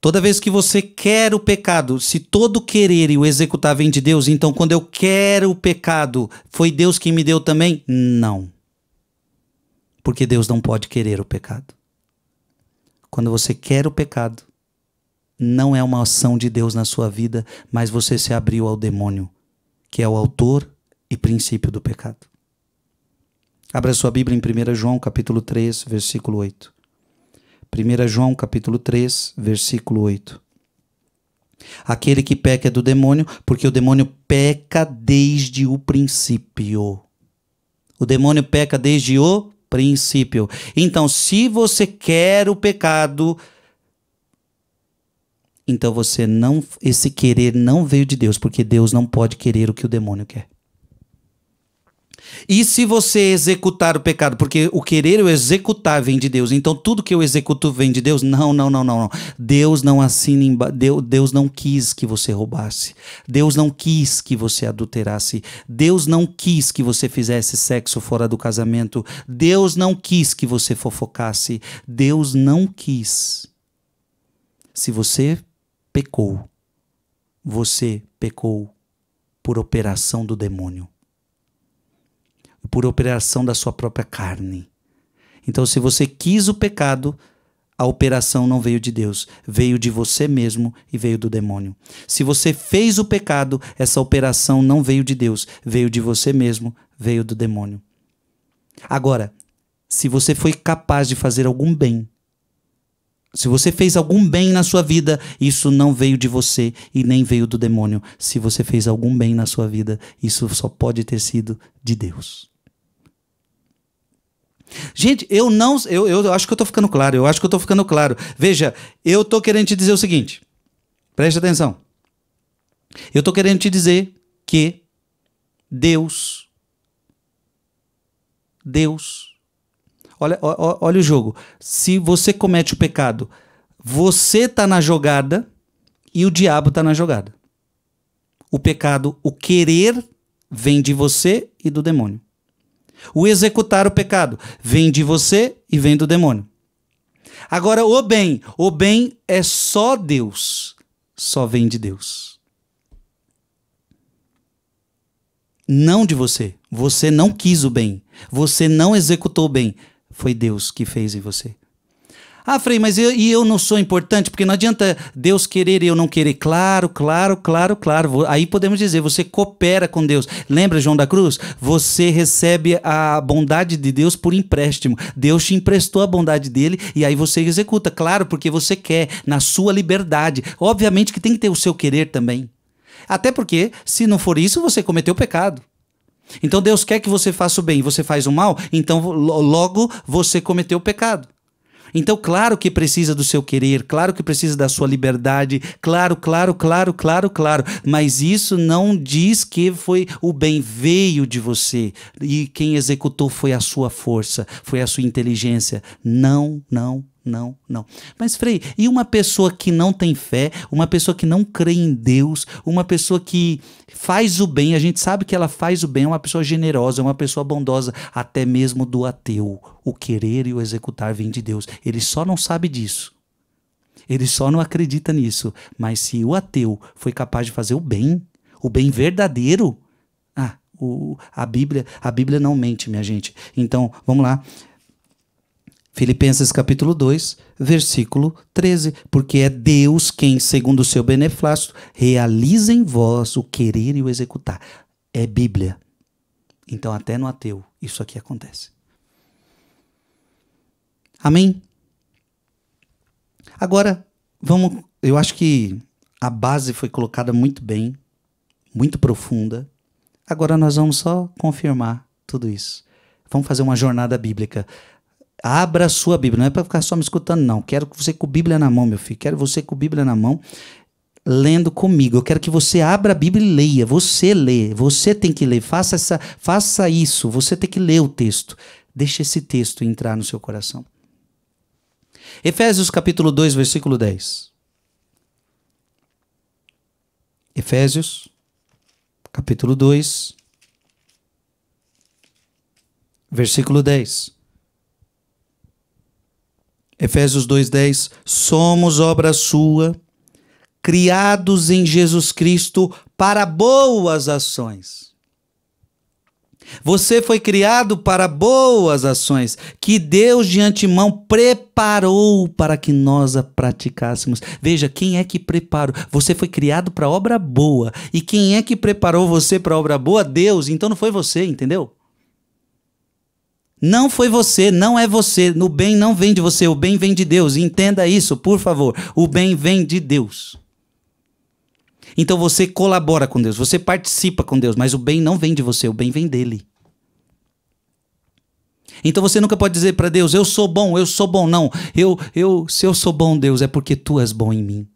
Toda vez que você quer o pecado, se todo querer e o executar vem de Deus, então quando eu quero o pecado, foi Deus quem me deu também? Não. Porque Deus não pode querer o pecado. Quando você quer o pecado, não é uma ação de Deus na sua vida, mas você se abriu ao demônio, que é o autor e princípio do pecado. Abra sua Bíblia em 1 João capítulo 3, versículo 8. 1 João capítulo 3, versículo 8. Aquele que peca é do demônio, porque o demônio peca desde o princípio. O demônio peca desde o princípio. Então, se você quer o pecado, então você não esse querer não veio de Deus, porque Deus não pode querer o que o demônio quer. E se você executar o pecado, porque o querer o executar vem de Deus, então tudo que eu executo vem de Deus? Não, não, não, não, não. Deus não assina, Deus, Deus não quis que você roubasse. Deus não quis que você adulterasse. Deus não quis que você fizesse sexo fora do casamento. Deus não quis que você fofocasse. Deus não quis. Se você pecou, você pecou por operação do demônio por operação da sua própria carne. Então, se você quis o pecado, a operação não veio de Deus, veio de você mesmo e veio do demônio. Se você fez o pecado, essa operação não veio de Deus, veio de você mesmo, veio do demônio. Agora, se você foi capaz de fazer algum bem, se você fez algum bem na sua vida, isso não veio de você e nem veio do demônio. Se você fez algum bem na sua vida, isso só pode ter sido de Deus. Gente, eu não. Eu, eu acho que eu tô ficando claro. Eu acho que eu tô ficando claro. Veja, eu tô querendo te dizer o seguinte. Preste atenção. Eu tô querendo te dizer que Deus. Deus. Olha, olha, olha o jogo. Se você comete o pecado, você tá na jogada e o diabo tá na jogada. O pecado, o querer, vem de você e do demônio. O executar o pecado vem de você e vem do demônio. Agora, o bem. O bem é só Deus. Só vem de Deus. Não de você. Você não quis o bem. Você não executou o bem. Foi Deus que fez em você. Ah, Frei, mas eu, e eu não sou importante? Porque não adianta Deus querer e eu não querer. Claro, claro, claro, claro. Aí podemos dizer, você coopera com Deus. Lembra João da Cruz? Você recebe a bondade de Deus por empréstimo. Deus te emprestou a bondade dele e aí você executa. Claro, porque você quer, na sua liberdade. Obviamente que tem que ter o seu querer também. Até porque, se não for isso, você cometeu pecado. Então Deus quer que você faça o bem, você faz o mal, então logo você cometeu o pecado. Então, claro que precisa do seu querer, claro que precisa da sua liberdade, claro, claro, claro, claro, claro. Mas isso não diz que foi o bem veio de você e quem executou foi a sua força, foi a sua inteligência. Não, não, não, não. Mas Frei, e uma pessoa que não tem fé, uma pessoa que não crê em Deus, uma pessoa que faz o bem, a gente sabe que ela faz o bem, é uma pessoa generosa, é uma pessoa bondosa, até mesmo do ateu. O querer e o executar vem de Deus. Ele só não sabe disso. Ele só não acredita nisso. Mas se o ateu foi capaz de fazer o bem, o bem verdadeiro, ah, o, a Bíblia, a Bíblia não mente, minha gente. Então, vamos lá. Filipenses capítulo 2, versículo 13, porque é Deus quem, segundo o seu beneflácito, realiza em vós o querer e o executar. É Bíblia. Então até no ateu isso aqui acontece. Amém? Agora, vamos, eu acho que a base foi colocada muito bem, muito profunda. Agora nós vamos só confirmar tudo isso. Vamos fazer uma jornada bíblica. Abra a sua Bíblia, não é para ficar só me escutando, não. Quero você com a Bíblia na mão, meu filho. Quero você com a Bíblia na mão, lendo comigo. Eu quero que você abra a Bíblia e leia. Você lê, você tem que ler. Faça, essa, faça isso, você tem que ler o texto. Deixa esse texto entrar no seu coração. Efésios capítulo 2, versículo 10. Efésios capítulo 2, versículo 10. Efésios 2:10, somos obra sua, criados em Jesus Cristo para boas ações. Você foi criado para boas ações que Deus de antemão preparou para que nós a praticássemos. Veja, quem é que preparou? Você foi criado para obra boa. E quem é que preparou você para obra boa? Deus. Então não foi você, entendeu? Não foi você, não é você. No bem não vem de você, o bem vem de Deus. Entenda isso, por favor. O bem vem de Deus. Então você colabora com Deus, você participa com Deus, mas o bem não vem de você, o bem vem dele. Então você nunca pode dizer para Deus, eu sou bom, eu sou bom, não. Eu, eu, se eu sou bom, Deus, é porque tu és bom em mim.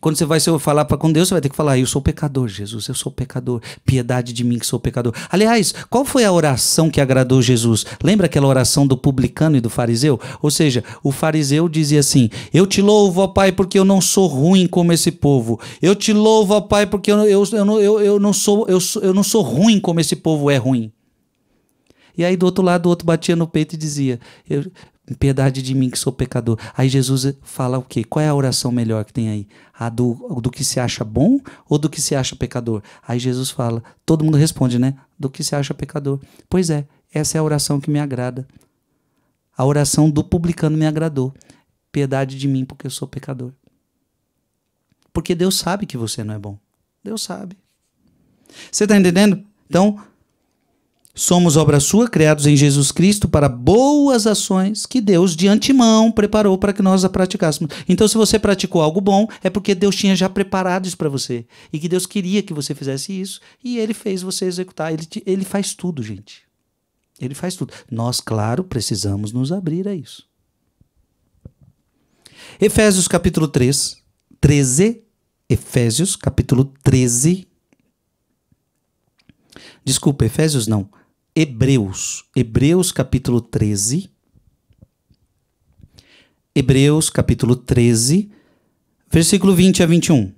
Quando você vai falar para com Deus, você vai ter que falar: Eu sou pecador, Jesus, eu sou pecador. Piedade de mim que sou pecador. Aliás, qual foi a oração que agradou Jesus? Lembra aquela oração do publicano e do fariseu? Ou seja, o fariseu dizia assim: Eu te louvo, ó Pai, porque eu não sou ruim como esse povo. Eu te louvo, ó Pai, porque eu, eu, eu, eu, eu não, sou, eu, eu não sou ruim como esse povo é ruim. E aí do outro lado, o outro batia no peito e dizia: eu, piedade de mim que sou pecador. Aí Jesus fala o quê? Qual é a oração melhor que tem aí? A do, do que se acha bom ou do que se acha pecador? Aí Jesus fala, todo mundo responde, né? Do que se acha pecador. Pois é, essa é a oração que me agrada. A oração do publicano me agradou. Piedade de mim, porque eu sou pecador. Porque Deus sabe que você não é bom. Deus sabe. Você está entendendo? Então, Somos obra sua, criados em Jesus Cristo para boas ações que Deus de antemão preparou para que nós a praticássemos. Então, se você praticou algo bom, é porque Deus tinha já preparado isso para você. E que Deus queria que você fizesse isso, e Ele fez você executar. Ele, te, ele faz tudo, gente. Ele faz tudo. Nós, claro, precisamos nos abrir a isso. Efésios capítulo 3, 13. Efésios capítulo 13. Desculpa, Efésios não. Hebreus, Hebreus capítulo 13. Hebreus capítulo 13, versículo 20 a 21.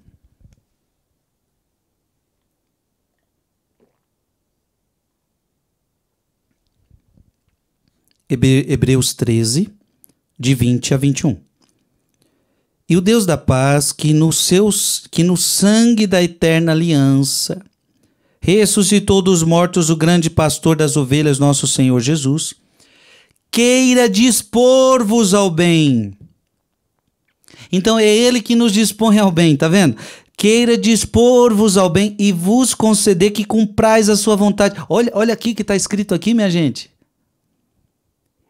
Hebreus 13, de 20 a 21. E o Deus da paz, que no, seus, que no sangue da eterna aliança ressuscitou dos mortos o grande pastor das ovelhas, nosso Senhor Jesus, queira dispor-vos ao bem. Então é ele que nos dispõe ao bem, tá vendo? Queira dispor-vos ao bem e vos conceder que cumprais a sua vontade. Olha, olha aqui que está escrito aqui, minha gente.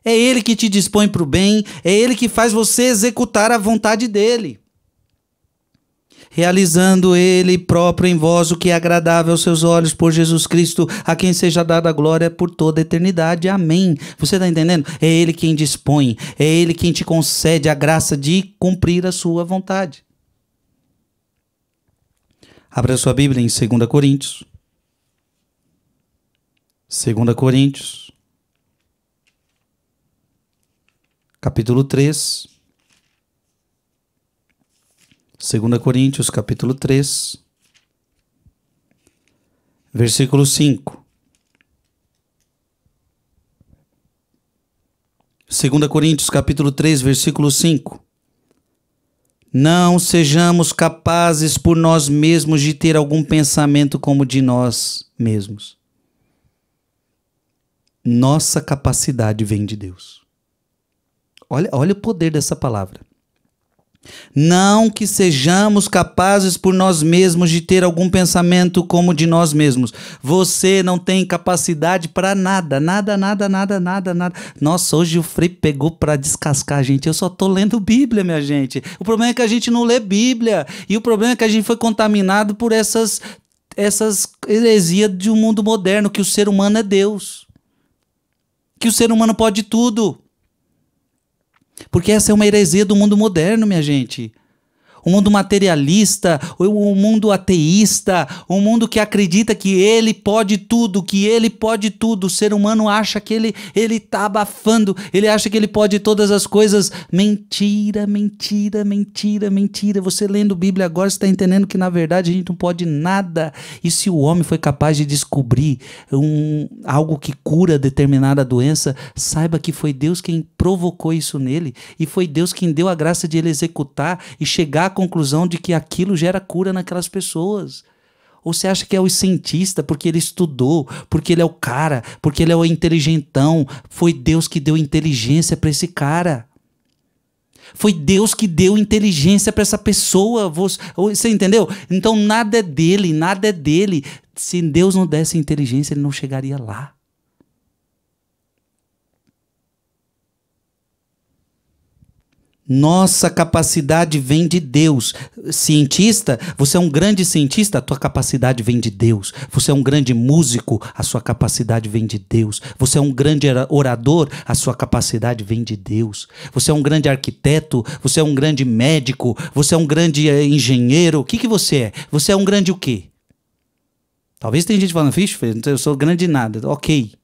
É ele que te dispõe para o bem, é ele que faz você executar a vontade dele realizando ele próprio em vós o que é agradável aos seus olhos por Jesus Cristo, a quem seja dada a glória por toda a eternidade. Amém. Você está entendendo? É ele quem dispõe, é ele quem te concede a graça de cumprir a sua vontade. Abra sua Bíblia em 2 Coríntios. 2 Coríntios, capítulo 3. 2 Coríntios capítulo 3, versículo 5. 2 Coríntios capítulo 3, versículo 5. Não sejamos capazes por nós mesmos de ter algum pensamento como de nós mesmos. Nossa capacidade vem de Deus. Olha, olha o poder dessa palavra. Não que sejamos capazes por nós mesmos de ter algum pensamento como de nós mesmos. Você não tem capacidade para nada, nada, nada, nada, nada, nada. Nossa, hoje o Frei pegou para descascar, gente. Eu só tô lendo Bíblia, minha gente. O problema é que a gente não lê Bíblia. E o problema é que a gente foi contaminado por essas essas heresias de um mundo moderno que o ser humano é Deus. Que o ser humano pode tudo. Porque essa é uma heresia do mundo moderno, minha gente um mundo materialista, um mundo ateísta, um mundo que acredita que ele pode tudo, que ele pode tudo. O ser humano acha que ele ele tá abafando, ele acha que ele pode todas as coisas. Mentira, mentira, mentira, mentira. Você lendo Bíblia agora está entendendo que na verdade a gente não pode nada. E se o homem foi capaz de descobrir um, algo que cura determinada doença, saiba que foi Deus quem provocou isso nele e foi Deus quem deu a graça de ele executar e chegar à conclusão de que aquilo gera cura naquelas pessoas. Ou você acha que é o cientista porque ele estudou, porque ele é o cara, porque ele é o inteligentão? Foi Deus que deu inteligência para esse cara. Foi Deus que deu inteligência para essa pessoa. Você entendeu? Então nada é dele, nada é dele. Se Deus não desse inteligência, ele não chegaria lá. Nossa capacidade vem de Deus. Cientista, você é um grande cientista, a tua capacidade vem de Deus. Você é um grande músico, a sua capacidade vem de Deus. Você é um grande orador, a sua capacidade vem de Deus. Você é um grande arquiteto, você é um grande médico, você é um grande eh, engenheiro. O que, que você é? Você é um grande o quê? Talvez tenha gente falando, vixe, eu sou grande em nada. Ok.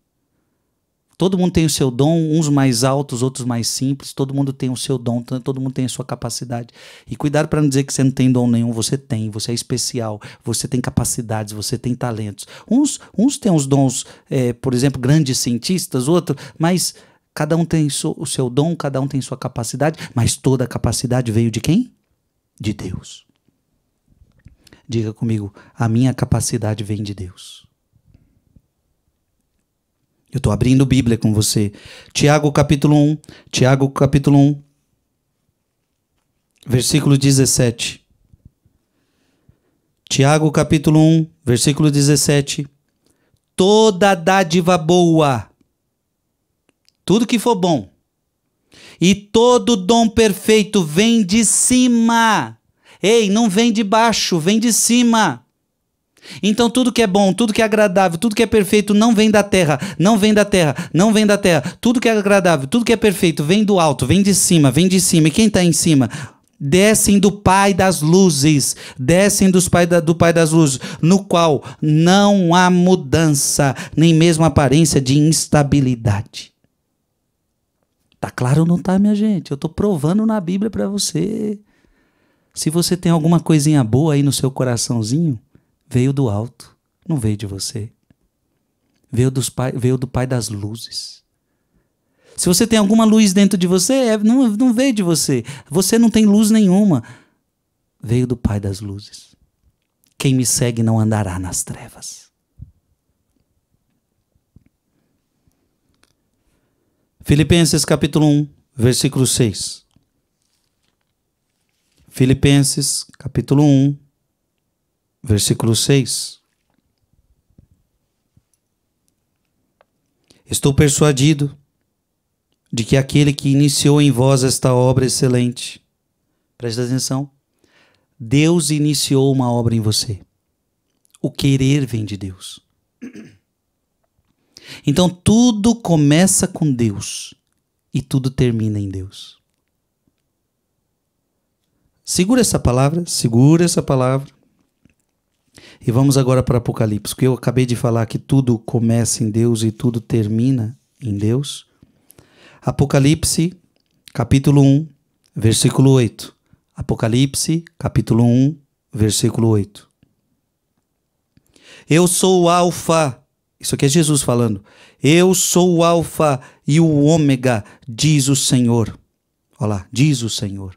Todo mundo tem o seu dom, uns mais altos, outros mais simples. Todo mundo tem o seu dom, todo mundo tem a sua capacidade. E cuidado para não dizer que você não tem dom nenhum. Você tem, você é especial, você tem capacidades, você tem talentos. Uns, uns têm os dons, é, por exemplo, grandes cientistas, outros, mas cada um tem o seu dom, cada um tem sua capacidade. Mas toda a capacidade veio de quem? De Deus. Diga comigo, a minha capacidade vem de Deus. Eu estou abrindo Bíblia com você. Tiago capítulo 1, Tiago capítulo 1, versículo 17. Tiago capítulo 1, versículo 17. Toda dádiva boa, tudo que for bom, e todo dom perfeito vem de cima. Ei, não vem de baixo, vem de cima. Então tudo que é bom, tudo que é agradável, tudo que é perfeito não vem da terra, não vem da terra, não vem da terra. Tudo que é agradável, tudo que é perfeito vem do alto, vem de cima, vem de cima. E quem está em cima? descem do Pai das luzes, descem dos pai da, do Pai das luzes, no qual não há mudança, nem mesmo aparência de instabilidade. Tá claro ou não tá, minha gente? Eu tô provando na Bíblia para você. Se você tem alguma coisinha boa aí no seu coraçãozinho, Veio do alto, não veio de você. Veio, dos pai, veio do Pai das luzes. Se você tem alguma luz dentro de você, é, não, não veio de você. Você não tem luz nenhuma. Veio do Pai das luzes. Quem me segue não andará nas trevas. Filipenses capítulo 1, versículo 6. Filipenses capítulo 1, versículo 6. Estou persuadido de que aquele que iniciou em vós esta obra excelente, presta atenção, Deus iniciou uma obra em você. O querer vem de Deus. Então tudo começa com Deus e tudo termina em Deus. Segura essa palavra, segura essa palavra. E vamos agora para Apocalipse, porque eu acabei de falar que tudo começa em Deus e tudo termina em Deus. Apocalipse, capítulo 1, versículo 8. Apocalipse, capítulo 1, versículo 8. Eu sou o Alfa. Isso aqui é Jesus falando. Eu sou o Alfa e o Ômega, diz o Senhor. Olha lá, diz o Senhor.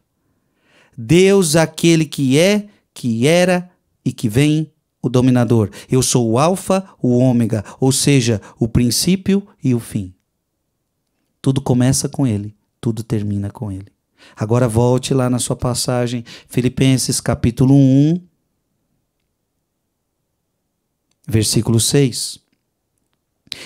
Deus aquele que é, que era e que vem, o dominador. Eu sou o Alfa, o Ômega, ou seja, o princípio e o fim. Tudo começa com ele, tudo termina com ele. Agora volte lá na sua passagem, Filipenses capítulo 1, versículo 6.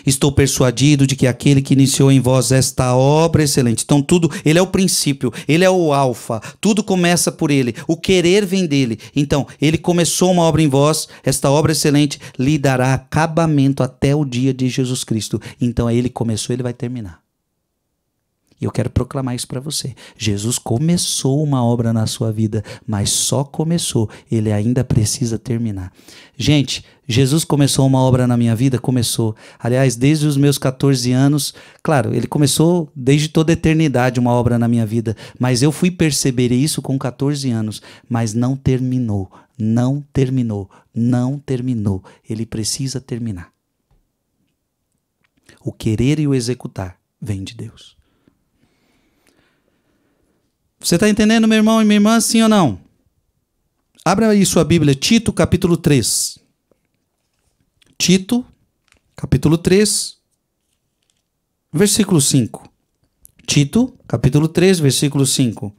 Estou persuadido de que aquele que iniciou em vós esta obra é excelente. Então, tudo, ele é o princípio, ele é o alfa, tudo começa por ele, o querer vem dele. Então, ele começou uma obra em vós, esta obra é excelente lhe dará acabamento até o dia de Jesus Cristo. Então, é ele começou, ele vai terminar. E eu quero proclamar isso para você. Jesus começou uma obra na sua vida, mas só começou, ele ainda precisa terminar. Gente, Jesus começou uma obra na minha vida? Começou. Aliás, desde os meus 14 anos, claro, ele começou desde toda a eternidade uma obra na minha vida, mas eu fui perceber isso com 14 anos, mas não terminou, não terminou, não terminou. Ele precisa terminar. O querer e o executar vem de Deus. Você está entendendo, meu irmão e minha irmã, sim ou não? Abra aí sua Bíblia, Tito, capítulo 3. Tito, capítulo 3, versículo 5. Tito, capítulo 3, versículo 5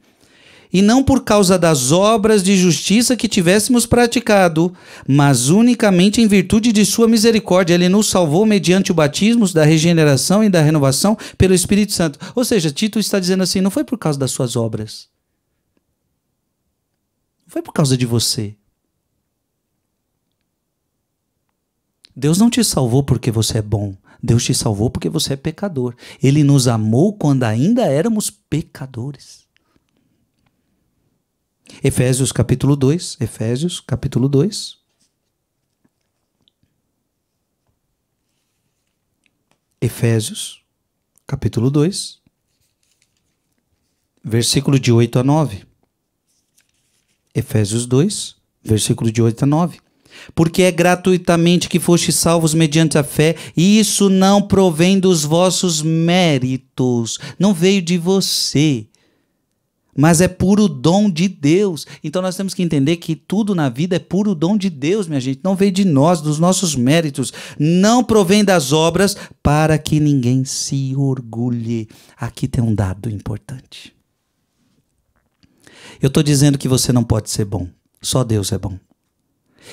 e não por causa das obras de justiça que tivéssemos praticado, mas unicamente em virtude de Sua misericórdia. Ele nos salvou mediante o batismo da regeneração e da renovação pelo Espírito Santo. Ou seja, Tito está dizendo assim: não foi por causa das suas obras, não foi por causa de você. Deus não te salvou porque você é bom. Deus te salvou porque você é pecador. Ele nos amou quando ainda éramos pecadores. Efésios capítulo 2, Efésios capítulo 2. Efésios capítulo 2, versículo de 8 a 9. Efésios 2, versículo de 8 a 9. Porque é gratuitamente que fostes salvos mediante a fé, e isso não provém dos vossos méritos, não veio de você, mas é puro dom de Deus. Então nós temos que entender que tudo na vida é puro dom de Deus, minha gente. Não vem de nós, dos nossos méritos. Não provém das obras para que ninguém se orgulhe. Aqui tem um dado importante. Eu estou dizendo que você não pode ser bom. Só Deus é bom.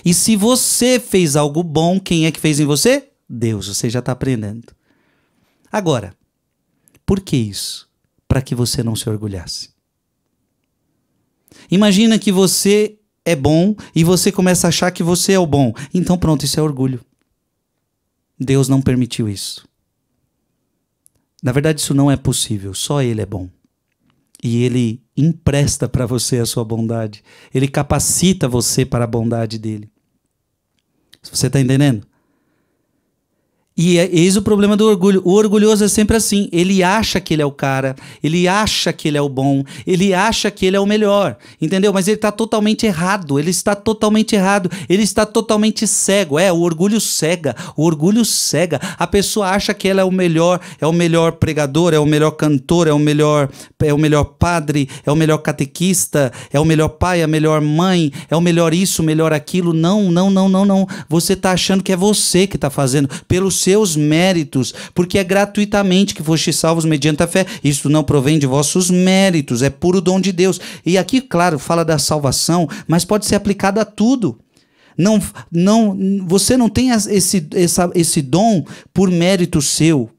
E se você fez algo bom, quem é que fez em você? Deus. Você já está aprendendo. Agora, por que isso? Para que você não se orgulhasse. Imagina que você é bom e você começa a achar que você é o bom. Então pronto, isso é orgulho. Deus não permitiu isso. Na verdade, isso não é possível, só ele é bom. E ele empresta para você a sua bondade. Ele capacita você para a bondade dele. Você está entendendo? E eis o problema do orgulho. O orgulhoso é sempre assim. Ele acha que ele é o cara, ele acha que ele é o bom, ele acha que ele é o melhor, entendeu? Mas ele está totalmente errado. Ele está totalmente errado. Ele está totalmente cego. É, o orgulho cega. O orgulho cega. A pessoa acha que ela é o melhor, é o melhor pregador, é o melhor cantor, é o melhor, é o melhor padre, é o melhor catequista, é o melhor pai, é a melhor mãe, é o melhor isso, melhor aquilo. Não, não, não, não, não. Você está achando que é você que está fazendo pelo seu seus méritos, porque é gratuitamente que foste salvos mediante a fé. Isto não provém de vossos méritos, é puro dom de Deus. E aqui, claro, fala da salvação, mas pode ser aplicado a tudo. Não, não, você não tem esse, essa, esse dom por mérito seu.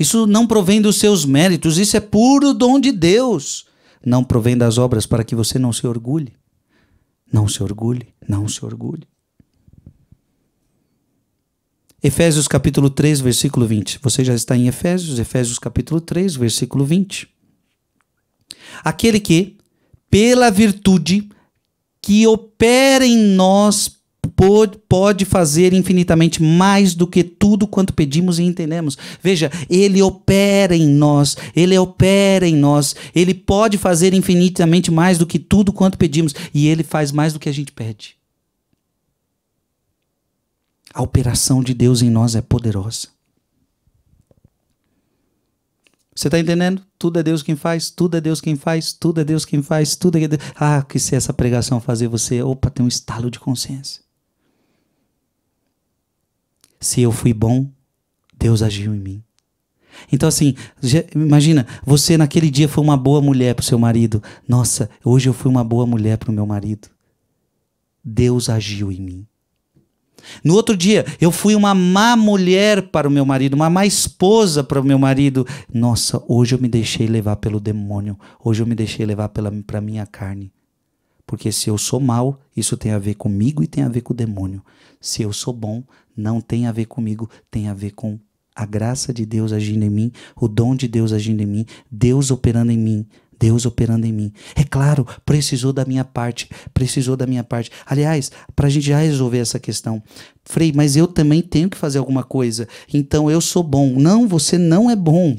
Isso não provém dos seus méritos, isso é puro dom de Deus. Não provém das obras para que você não se orgulhe. Não se orgulhe, não se orgulhe. Efésios capítulo 3, versículo 20. Você já está em Efésios, Efésios capítulo 3, versículo 20. Aquele que, pela virtude que opera em nós, pode fazer infinitamente mais do que tudo quanto pedimos e entendemos. Veja, ele opera em nós, ele opera em nós, ele pode fazer infinitamente mais do que tudo quanto pedimos e ele faz mais do que a gente pede. A operação de Deus em nós é poderosa. Você está entendendo? Tudo é Deus quem faz, tudo é Deus quem faz, tudo é Deus quem faz, tudo é Deus. Ah, que se essa pregação fazer você, opa, tem um estalo de consciência. Se eu fui bom, Deus agiu em mim. Então, assim, imagina, você naquele dia foi uma boa mulher para o seu marido. Nossa, hoje eu fui uma boa mulher para o meu marido. Deus agiu em mim. No outro dia, eu fui uma má mulher para o meu marido, uma má esposa para o meu marido. Nossa, hoje eu me deixei levar pelo demônio. Hoje eu me deixei levar para a minha carne. Porque se eu sou mal, isso tem a ver comigo e tem a ver com o demônio. Se eu sou bom, não tem a ver comigo, tem a ver com a graça de Deus agindo em mim, o dom de Deus agindo em mim, Deus operando em mim, Deus operando em mim. É claro, precisou da minha parte, precisou da minha parte. Aliás, para a gente já resolver essa questão, Frei, mas eu também tenho que fazer alguma coisa. Então eu sou bom. Não, você não é bom.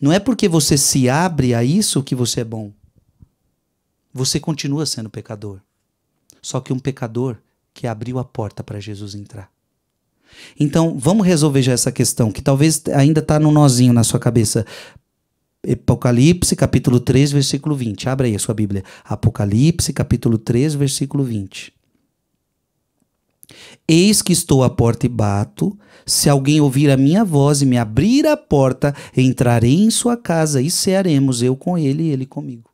Não é porque você se abre a isso que você é bom. Você continua sendo pecador. Só que um pecador que abriu a porta para Jesus entrar. Então, vamos resolver já essa questão, que talvez ainda está no nozinho na sua cabeça. Apocalipse, capítulo 3, versículo 20. Abra aí a sua Bíblia. Apocalipse, capítulo 3, versículo 20. Eis que estou à porta e bato. Se alguém ouvir a minha voz e me abrir a porta, entrarei em sua casa e cearemos, eu com ele e ele comigo.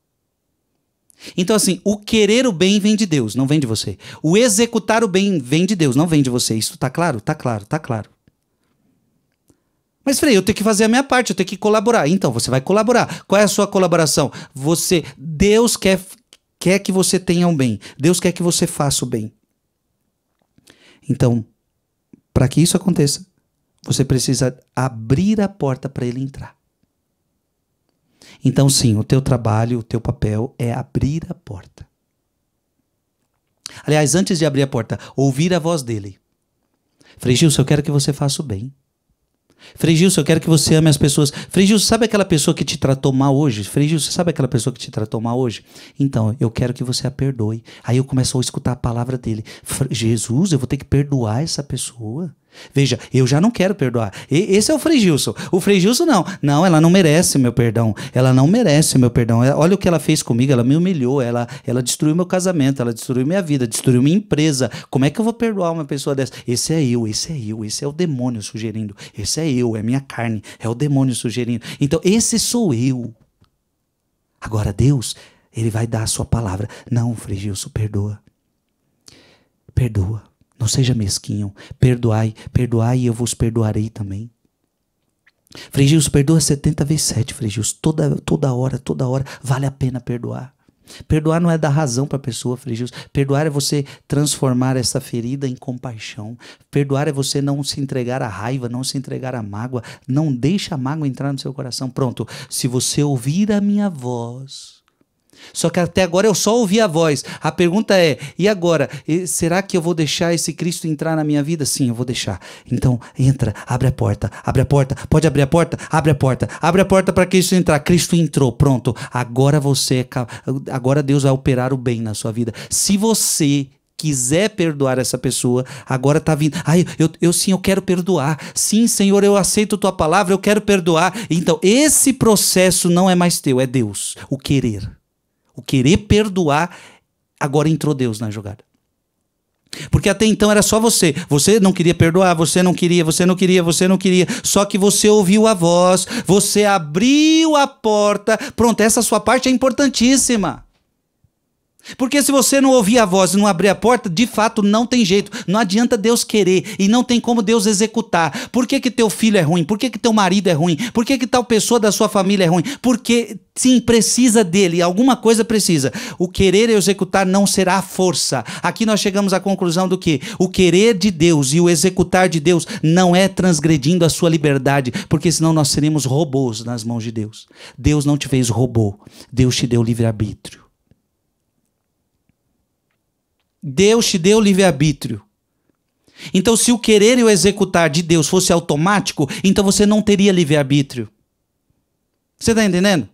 Então, assim, o querer o bem vem de Deus, não vem de você. O executar o bem vem de Deus, não vem de você. Isso tá claro? Tá claro, tá claro. Mas, Frei, eu tenho que fazer a minha parte, eu tenho que colaborar. Então, você vai colaborar. Qual é a sua colaboração? Você, Deus quer, quer que você tenha um bem. Deus quer que você faça o bem. Então, para que isso aconteça, você precisa abrir a porta para ele entrar. Então, sim, o teu trabalho, o teu papel é abrir a porta. Aliás, antes de abrir a porta, ouvir a voz dele. Frei Gilson, eu quero que você faça o bem. Frejilson, eu quero que você ame as pessoas. Frejilson, sabe aquela pessoa que te tratou mal hoje? Frejilson, sabe aquela pessoa que te tratou mal hoje? Então, eu quero que você a perdoe. Aí eu começo a escutar a palavra dele. Jesus, eu vou ter que perdoar essa pessoa? Veja, eu já não quero perdoar. E, esse é o Frei Gilson. O Frei Gilson não. Não, ela não merece o meu perdão. Ela não merece o meu perdão. olha o que ela fez comigo. Ela me humilhou. Ela, ela destruiu meu casamento. Ela destruiu minha vida. Destruiu minha empresa. Como é que eu vou perdoar uma pessoa dessa? Esse é eu. Esse é eu. Esse é o demônio sugerindo. Esse é eu. É minha carne. É o demônio sugerindo. Então, esse sou eu. Agora, Deus, Ele vai dar a sua palavra. Não, Frei Gilson, perdoa. Perdoa. Não seja mesquinho. Perdoai, perdoai e eu vos perdoarei também. Frei perdoa 70 vezes 7, Frei Toda, toda hora, toda hora, vale a pena perdoar. Perdoar não é dar razão para a pessoa, Frei Perdoar é você transformar essa ferida em compaixão. Perdoar é você não se entregar à raiva, não se entregar à mágoa. Não deixa a mágoa entrar no seu coração. Pronto, se você ouvir a minha voz só que até agora eu só ouvi a voz. A pergunta é: e agora? Será que eu vou deixar esse Cristo entrar na minha vida? Sim, eu vou deixar. Então, entra, abre a porta, abre a porta, pode abrir a porta? Abre a porta, abre a porta para Cristo entrar. Cristo entrou, pronto. Agora você, é agora Deus vai operar o bem na sua vida. Se você quiser perdoar essa pessoa, agora está vindo. Ai, eu, eu sim, eu quero perdoar. Sim, Senhor, eu aceito tua palavra, eu quero perdoar. Então, esse processo não é mais teu, é Deus, o querer o querer perdoar, agora entrou Deus na jogada. Porque até então era só você. Você não queria perdoar, você não queria, você não queria, você não queria. Só que você ouviu a voz, você abriu a porta. Pronto, essa sua parte é importantíssima. Porque se você não ouvir a voz e não abrir a porta, de fato não tem jeito. Não adianta Deus querer e não tem como Deus executar. Por que, que teu filho é ruim? Por que, que teu marido é ruim? Por que, que tal pessoa da sua família é ruim? Porque sim, precisa dele, alguma coisa precisa. O querer e executar não será a força. Aqui nós chegamos à conclusão do que o querer de Deus e o executar de Deus não é transgredindo a sua liberdade, porque senão nós seremos robôs nas mãos de Deus. Deus não te fez robô, Deus te deu livre-arbítrio. Deus te deu livre-arbítrio. Então, se o querer e o executar de Deus fosse automático, então você não teria livre-arbítrio. Você está entendendo?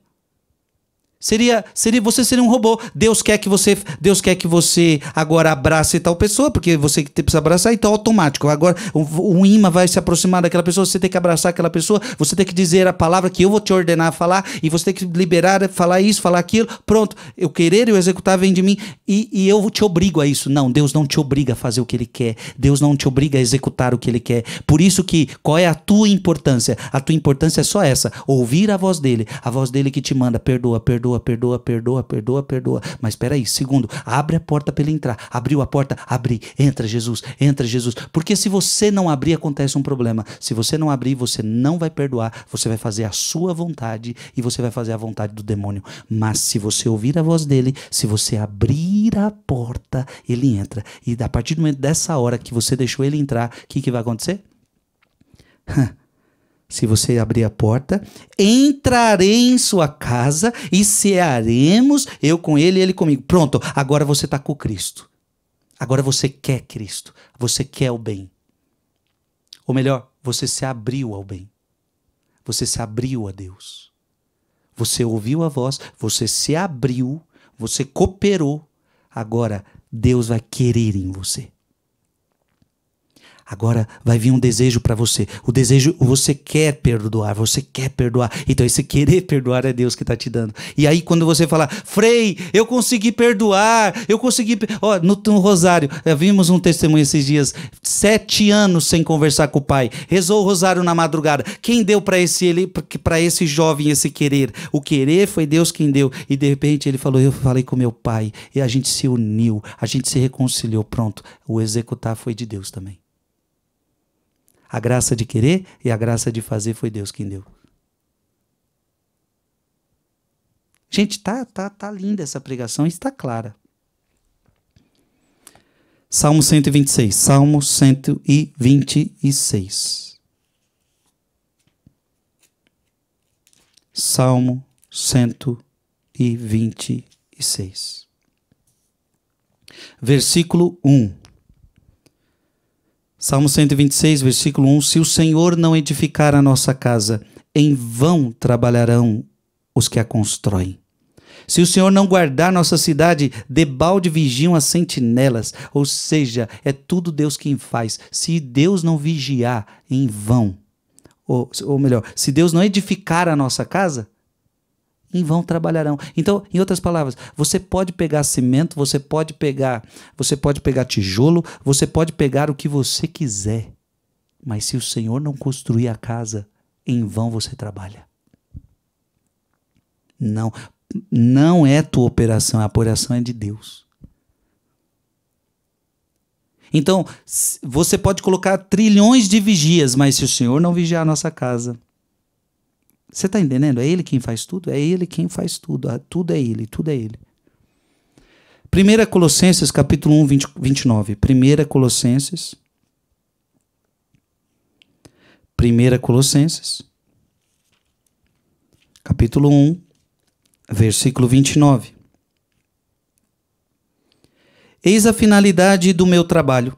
Seria, seria você seria um robô. Deus quer que você, Deus quer que você agora abrace tal pessoa, porque você precisa abraçar, então é automático. Agora o, o imã vai se aproximar daquela pessoa, você tem que abraçar aquela pessoa, você tem que dizer a palavra que eu vou te ordenar a falar e você tem que liberar falar isso, falar aquilo. Pronto, eu querer e o executar vem de mim e, e eu te obrigo a isso. Não, Deus não te obriga a fazer o que ele quer. Deus não te obriga a executar o que ele quer. Por isso que qual é a tua importância? A tua importância é só essa, ouvir a voz dele, a voz dele que te manda perdoa, perdoa perdoa, perdoa, perdoa, perdoa, perdoa. Mas espera aí, segundo, abre a porta para ele entrar. Abriu a porta, abri, entra Jesus, entra Jesus. Porque se você não abrir, acontece um problema. Se você não abrir, você não vai perdoar, você vai fazer a sua vontade e você vai fazer a vontade do demônio. Mas se você ouvir a voz dele, se você abrir a porta, ele entra. E a partir do momento dessa hora que você deixou ele entrar, o que, que vai acontecer? se você abrir a porta, entrarei em sua casa e cearemos, eu com ele e ele comigo. Pronto, agora você está com Cristo. Agora você quer Cristo, você quer o bem. Ou melhor, você se abriu ao bem. Você se abriu a Deus. Você ouviu a voz, você se abriu, você cooperou. Agora Deus vai querer em você. Agora vai vir um desejo para você. O desejo, você quer perdoar, você quer perdoar. Então esse querer perdoar é Deus que está te dando. E aí quando você falar, Frei, eu consegui perdoar, eu consegui. Ó, no, no, Rosário, eh, vimos um testemunho esses dias, sete anos sem conversar com o pai. Rezou o Rosário na madrugada. Quem deu para esse ele, para esse jovem esse querer? O querer foi Deus quem deu. E de repente ele falou, eu falei com meu pai e a gente se uniu, a gente se reconciliou. Pronto, o executar foi de Deus também. A graça de querer e a graça de fazer foi Deus quem deu. Gente, tá, tá, tá linda essa pregação, está clara. Salmo 126. Salmo 126. Salmo 126. Versículo 1. Salmo 126, versículo 1: Se o Senhor não edificar a nossa casa, em vão trabalharão os que a constroem. Se o Senhor não guardar nossa cidade, debalde vigiam as sentinelas. Ou seja, é tudo Deus quem faz. Se Deus não vigiar, em vão. Ou, ou melhor, se Deus não edificar a nossa casa, em vão trabalharão. Então, em outras palavras, você pode pegar cimento, você pode pegar, você pode pegar tijolo, você pode pegar o que você quiser. Mas se o Senhor não construir a casa, em vão você trabalha. Não, não é tua operação, a operação é de Deus. Então, você pode colocar trilhões de vigias, mas se o Senhor não vigiar a nossa casa, você está entendendo? É ele quem faz tudo? É ele quem faz tudo. Ah, tudo é ele, tudo é ele. 1 Colossenses, capítulo 1, 20, 29. 1 Colossenses. 1 Colossenses, capítulo 1, versículo 29. Eis a finalidade do meu trabalho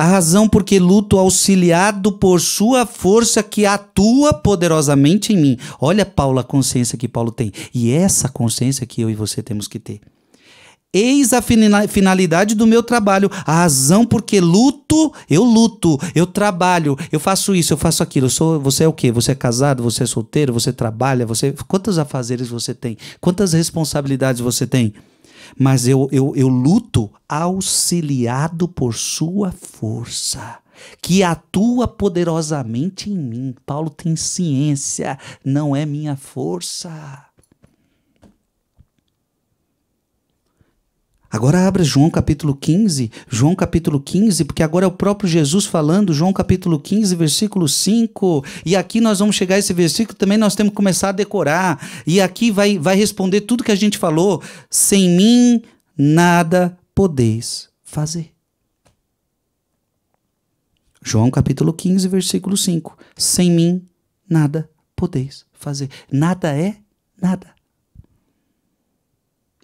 a razão porque luto auxiliado por sua força que atua poderosamente em mim. Olha, Paulo, a consciência que Paulo tem. E é essa consciência que eu e você temos que ter. Eis a finalidade do meu trabalho, a razão porque luto, eu luto, eu trabalho, eu faço isso, eu faço aquilo. Eu sou, você é o quê? Você é casado, você é solteiro, você trabalha, você quantos afazeres você tem? Quantas responsabilidades você tem? mas eu, eu, eu luto auxiliado por sua força que atua poderosamente em mim. Paulo tem ciência, não é minha força. Agora abra João capítulo 15, João capítulo 15, porque agora é o próprio Jesus falando, João capítulo 15, versículo 5. E aqui nós vamos chegar a esse versículo, também nós temos que começar a decorar. E aqui vai, vai responder tudo que a gente falou. Sem mim nada podeis fazer. João capítulo 15, versículo 5. Sem mim nada podeis fazer. Nada é nada.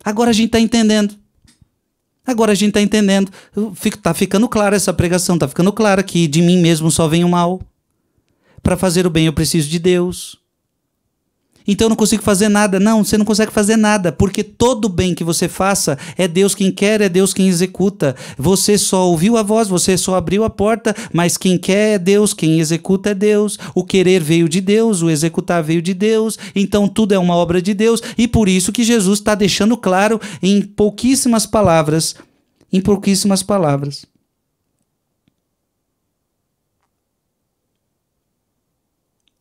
Agora a gente está entendendo. Agora a gente está entendendo. Está ficando clara essa pregação, está ficando clara que de mim mesmo só vem o mal. Para fazer o bem eu preciso de Deus. Então eu não consigo fazer nada. Não, você não consegue fazer nada, porque todo bem que você faça é Deus quem quer, é Deus quem executa. Você só ouviu a voz, você só abriu a porta, mas quem quer é Deus, quem executa é Deus. O querer veio de Deus, o executar veio de Deus. Então tudo é uma obra de Deus e por isso que Jesus está deixando claro em pouquíssimas palavras, em pouquíssimas palavras.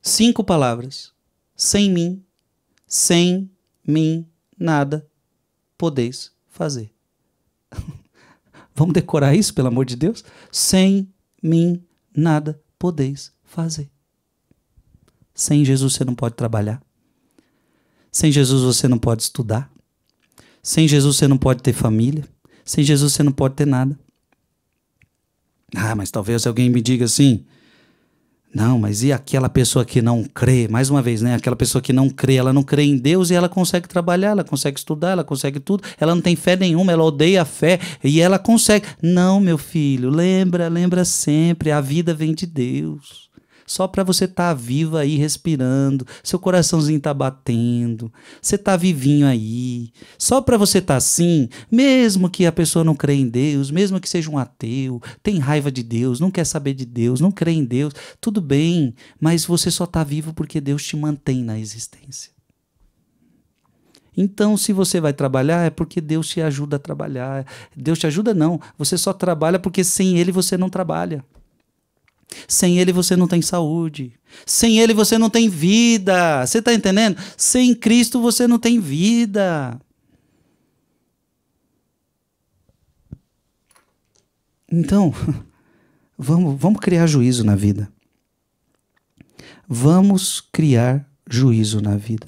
Cinco palavras sem mim, sem mim, nada podeis fazer. Vamos decorar isso, pelo amor de Deus? Sem mim, nada podeis fazer. Sem Jesus você não pode trabalhar. Sem Jesus você não pode estudar. Sem Jesus você não pode ter família. Sem Jesus você não pode ter nada. Ah, mas talvez alguém me diga assim: não, mas e aquela pessoa que não crê? Mais uma vez, né? Aquela pessoa que não crê, ela não crê em Deus e ela consegue trabalhar, ela consegue estudar, ela consegue tudo. Ela não tem fé nenhuma, ela odeia a fé e ela consegue. Não, meu filho, lembra, lembra sempre, a vida vem de Deus só para você estar tá viva aí respirando, seu coraçãozinho tá batendo, você tá vivinho aí. Só para você estar tá assim, mesmo que a pessoa não crê em Deus, mesmo que seja um ateu, tem raiva de Deus, não quer saber de Deus, não crê em Deus, tudo bem, mas você só tá vivo porque Deus te mantém na existência. Então, se você vai trabalhar, é porque Deus te ajuda a trabalhar. Deus te ajuda, não. Você só trabalha porque sem Ele você não trabalha. Sem ele você não tem saúde. Sem ele você não tem vida. Você está entendendo? Sem Cristo você não tem vida. Então, vamos, vamos criar juízo na vida. Vamos criar juízo na vida.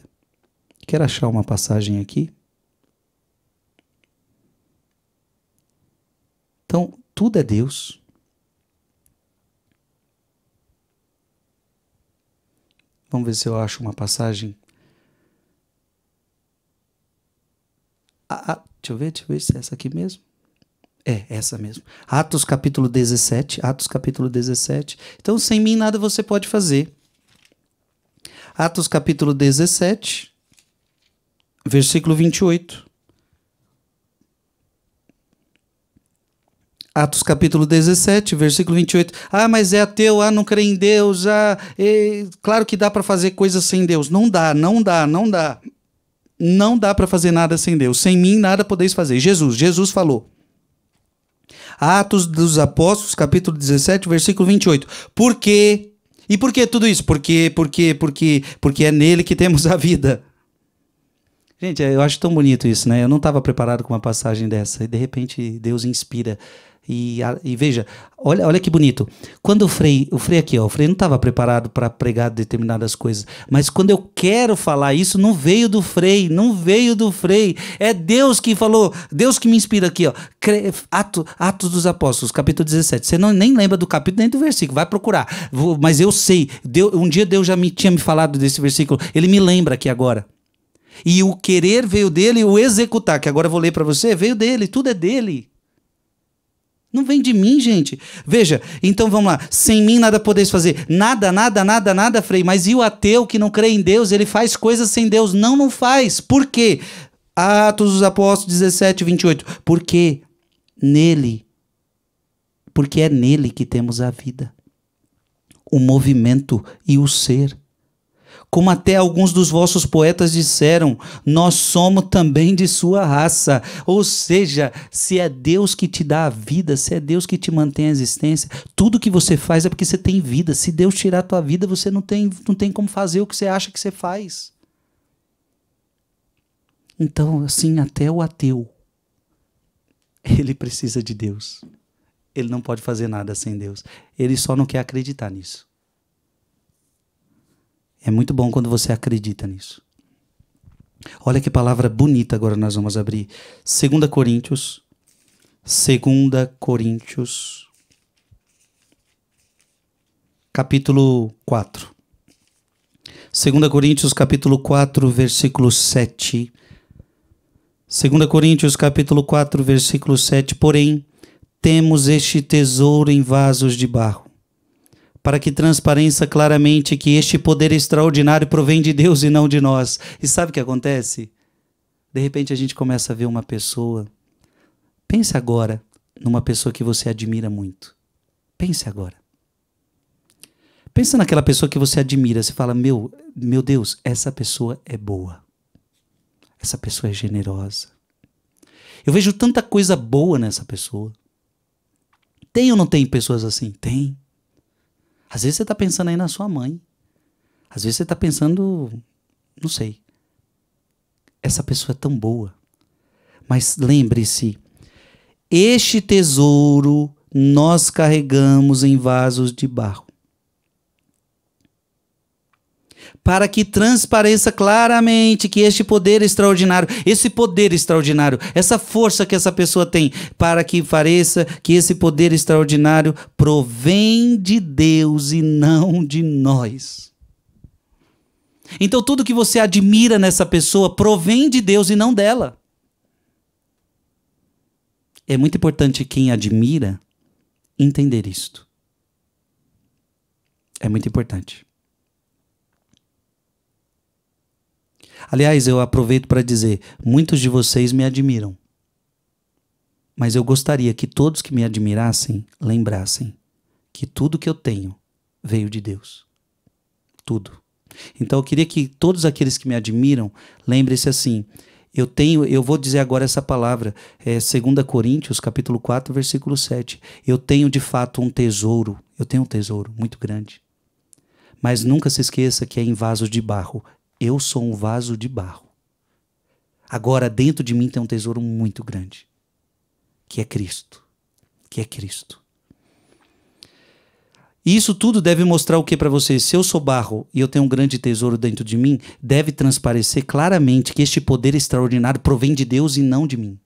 Quero achar uma passagem aqui. Então, tudo é Deus. Vamos ver se eu acho uma passagem. Ah, ah, deixa eu ver, deixa eu ver se é essa aqui mesmo. É, essa mesmo. Atos capítulo 17. Atos capítulo 17. Então, sem mim nada você pode fazer. Atos capítulo 17, versículo 28. Atos capítulo 17, versículo 28. Ah, mas é ateu, ah, não crê em Deus, ah, e... claro que dá para fazer coisas sem Deus. Não dá, não dá, não dá. Não dá para fazer nada sem Deus. Sem mim nada podeis fazer. Jesus, Jesus falou. Atos dos Apóstolos, capítulo 17, versículo 28. Por quê? E por que tudo isso? Porque, porque, porque, porque é nele que temos a vida. Gente, eu acho tão bonito isso, né? Eu não estava preparado com uma passagem dessa. E de repente Deus inspira. E, e veja, olha, olha que bonito. Quando o Frei, o Frei aqui, ó, o Frei não estava preparado para pregar determinadas coisas, mas quando eu quero falar isso, não veio do Frei, não veio do Frei. É Deus que falou, Deus que me inspira aqui, ó. Ato, Atos dos Apóstolos, capítulo 17. Você não, nem lembra do capítulo nem do versículo, vai procurar. Vou, mas eu sei, Deus, um dia Deus já me tinha me falado desse versículo, ele me lembra aqui agora. E o querer veio dele, o executar, que agora eu vou ler para você, veio dele, tudo é dele. Não vem de mim, gente. Veja, então vamos lá. Sem mim nada podeis fazer. Nada, nada, nada, nada, Frei. Mas e o ateu que não crê em Deus? Ele faz coisas sem Deus. Não, não faz. Por quê? Atos dos Apóstolos 17, 28. Porque nele, porque é nele que temos a vida, o movimento e o ser como até alguns dos vossos poetas disseram, nós somos também de sua raça. Ou seja, se é Deus que te dá a vida, se é Deus que te mantém a existência, tudo que você faz é porque você tem vida. Se Deus tirar a tua vida, você não tem, não tem como fazer o que você acha que você faz. Então, assim, até o ateu, ele precisa de Deus. Ele não pode fazer nada sem Deus. Ele só não quer acreditar nisso. É muito bom quando você acredita nisso. Olha que palavra bonita agora nós vamos abrir. 2 Coríntios. 2 Coríntios. Capítulo 4. 2 Coríntios capítulo 4, versículo 7. 2 Coríntios capítulo 4, versículo 7. Porém, temos este tesouro em vasos de barro para que transpareça claramente que este poder extraordinário provém de Deus e não de nós. E sabe o que acontece? De repente a gente começa a ver uma pessoa. Pense agora numa pessoa que você admira muito. Pense agora. Pensa naquela pessoa que você admira, você fala: "Meu, meu Deus, essa pessoa é boa. Essa pessoa é generosa. Eu vejo tanta coisa boa nessa pessoa." Tem ou não tem pessoas assim? Tem. Às vezes você está pensando aí na sua mãe. Às vezes você está pensando, não sei. Essa pessoa é tão boa. Mas lembre-se, este tesouro nós carregamos em vasos de barro. para que transpareça claramente que este poder extraordinário, esse poder extraordinário, essa força que essa pessoa tem, para que pareça que esse poder extraordinário provém de Deus e não de nós. Então tudo que você admira nessa pessoa provém de Deus e não dela. É muito importante quem admira entender isto. É muito importante. Aliás, eu aproveito para dizer: muitos de vocês me admiram. Mas eu gostaria que todos que me admirassem lembrassem que tudo que eu tenho veio de Deus. Tudo. Então eu queria que todos aqueles que me admiram lembrem-se assim: eu tenho, eu vou dizer agora essa palavra, é 2 Coríntios, capítulo 4, versículo 7. Eu tenho de fato um tesouro, eu tenho um tesouro muito grande. Mas nunca se esqueça que é em vasos de barro eu sou um vaso de barro. Agora, dentro de mim tem um tesouro muito grande, que é Cristo. Que é Cristo. E isso tudo deve mostrar o que para vocês? Se eu sou barro e eu tenho um grande tesouro dentro de mim, deve transparecer claramente que este poder extraordinário provém de Deus e não de mim.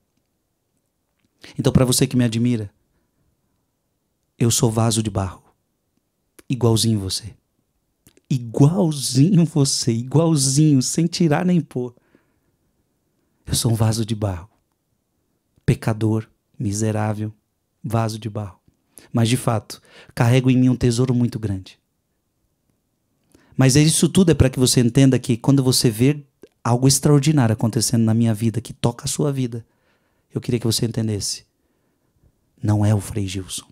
Então, para você que me admira, eu sou vaso de barro, igualzinho você igualzinho você, igualzinho, sem tirar nem pôr. Eu sou um vaso de barro, pecador, miserável, vaso de barro. Mas de fato, carrego em mim um tesouro muito grande. Mas isso tudo é para que você entenda que quando você vê algo extraordinário acontecendo na minha vida, que toca a sua vida, eu queria que você entendesse. Não é o Frei Gilson.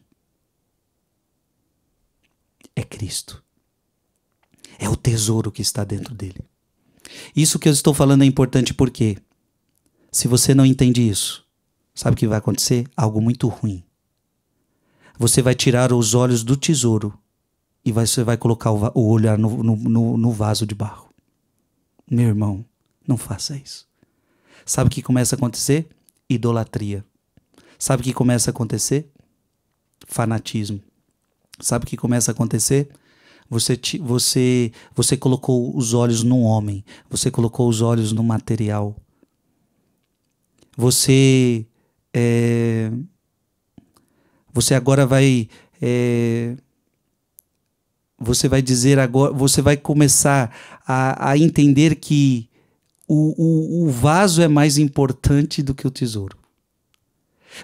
É Cristo é o tesouro que está dentro dele. Isso que eu estou falando é importante porque, se você não entende isso, sabe o que vai acontecer? Algo muito ruim. Você vai tirar os olhos do tesouro e você vai colocar o olhar no, no, no vaso de barro. Meu irmão, não faça isso. Sabe o que começa a acontecer? Idolatria. Sabe o que começa a acontecer? Fanatismo. Sabe o que começa a acontecer? Você, te, você, você colocou os olhos num homem, você colocou os olhos no material. Você é, você agora vai é, você vai dizer agora, você vai começar a, a entender que o, o, o vaso é mais importante do que o tesouro.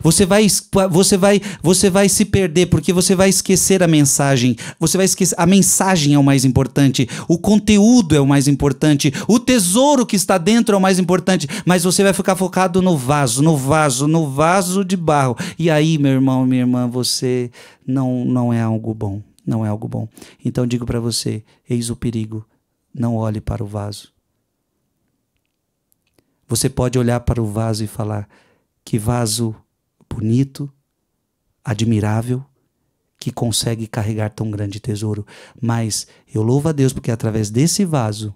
Você vai, você vai, você vai se perder porque você vai esquecer a mensagem. Você vai esquecer a mensagem é o mais importante. O conteúdo é o mais importante. O tesouro que está dentro é o mais importante. Mas você vai ficar focado no vaso, no vaso, no vaso de barro. E aí, meu irmão, minha irmã, você não não é algo bom. Não é algo bom. Então digo para você, eis o perigo. Não olhe para o vaso. Você pode olhar para o vaso e falar que vaso bonito, admirável, que consegue carregar tão grande tesouro. Mas eu louvo a Deus porque através desse vaso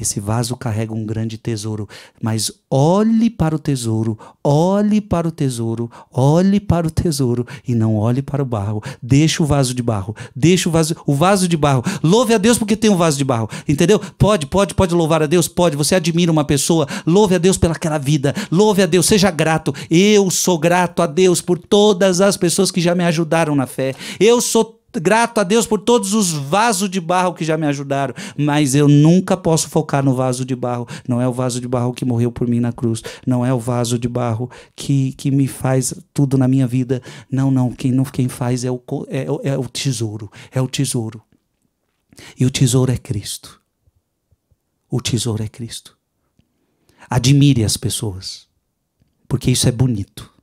esse vaso carrega um grande tesouro, mas olhe para o tesouro, olhe para o tesouro, olhe para o tesouro e não olhe para o barro. Deixa o vaso de barro, deixa o vaso, o vaso de barro. Louve a Deus porque tem um vaso de barro, entendeu? Pode, pode, pode louvar a Deus, pode. Você admira uma pessoa, louve a Deus pelaquela vida, louve a Deus, seja grato. Eu sou grato a Deus por todas as pessoas que já me ajudaram na fé. Eu sou grato a Deus por todos os vasos de barro que já me ajudaram, mas eu nunca posso focar no vaso de barro. Não é o vaso de barro que morreu por mim na cruz, não é o vaso de barro que, que me faz tudo na minha vida. Não, não, quem não quem faz é o, é, é o tesouro, é o tesouro. E o tesouro é Cristo. O tesouro é Cristo. Admire as pessoas, porque isso é bonito.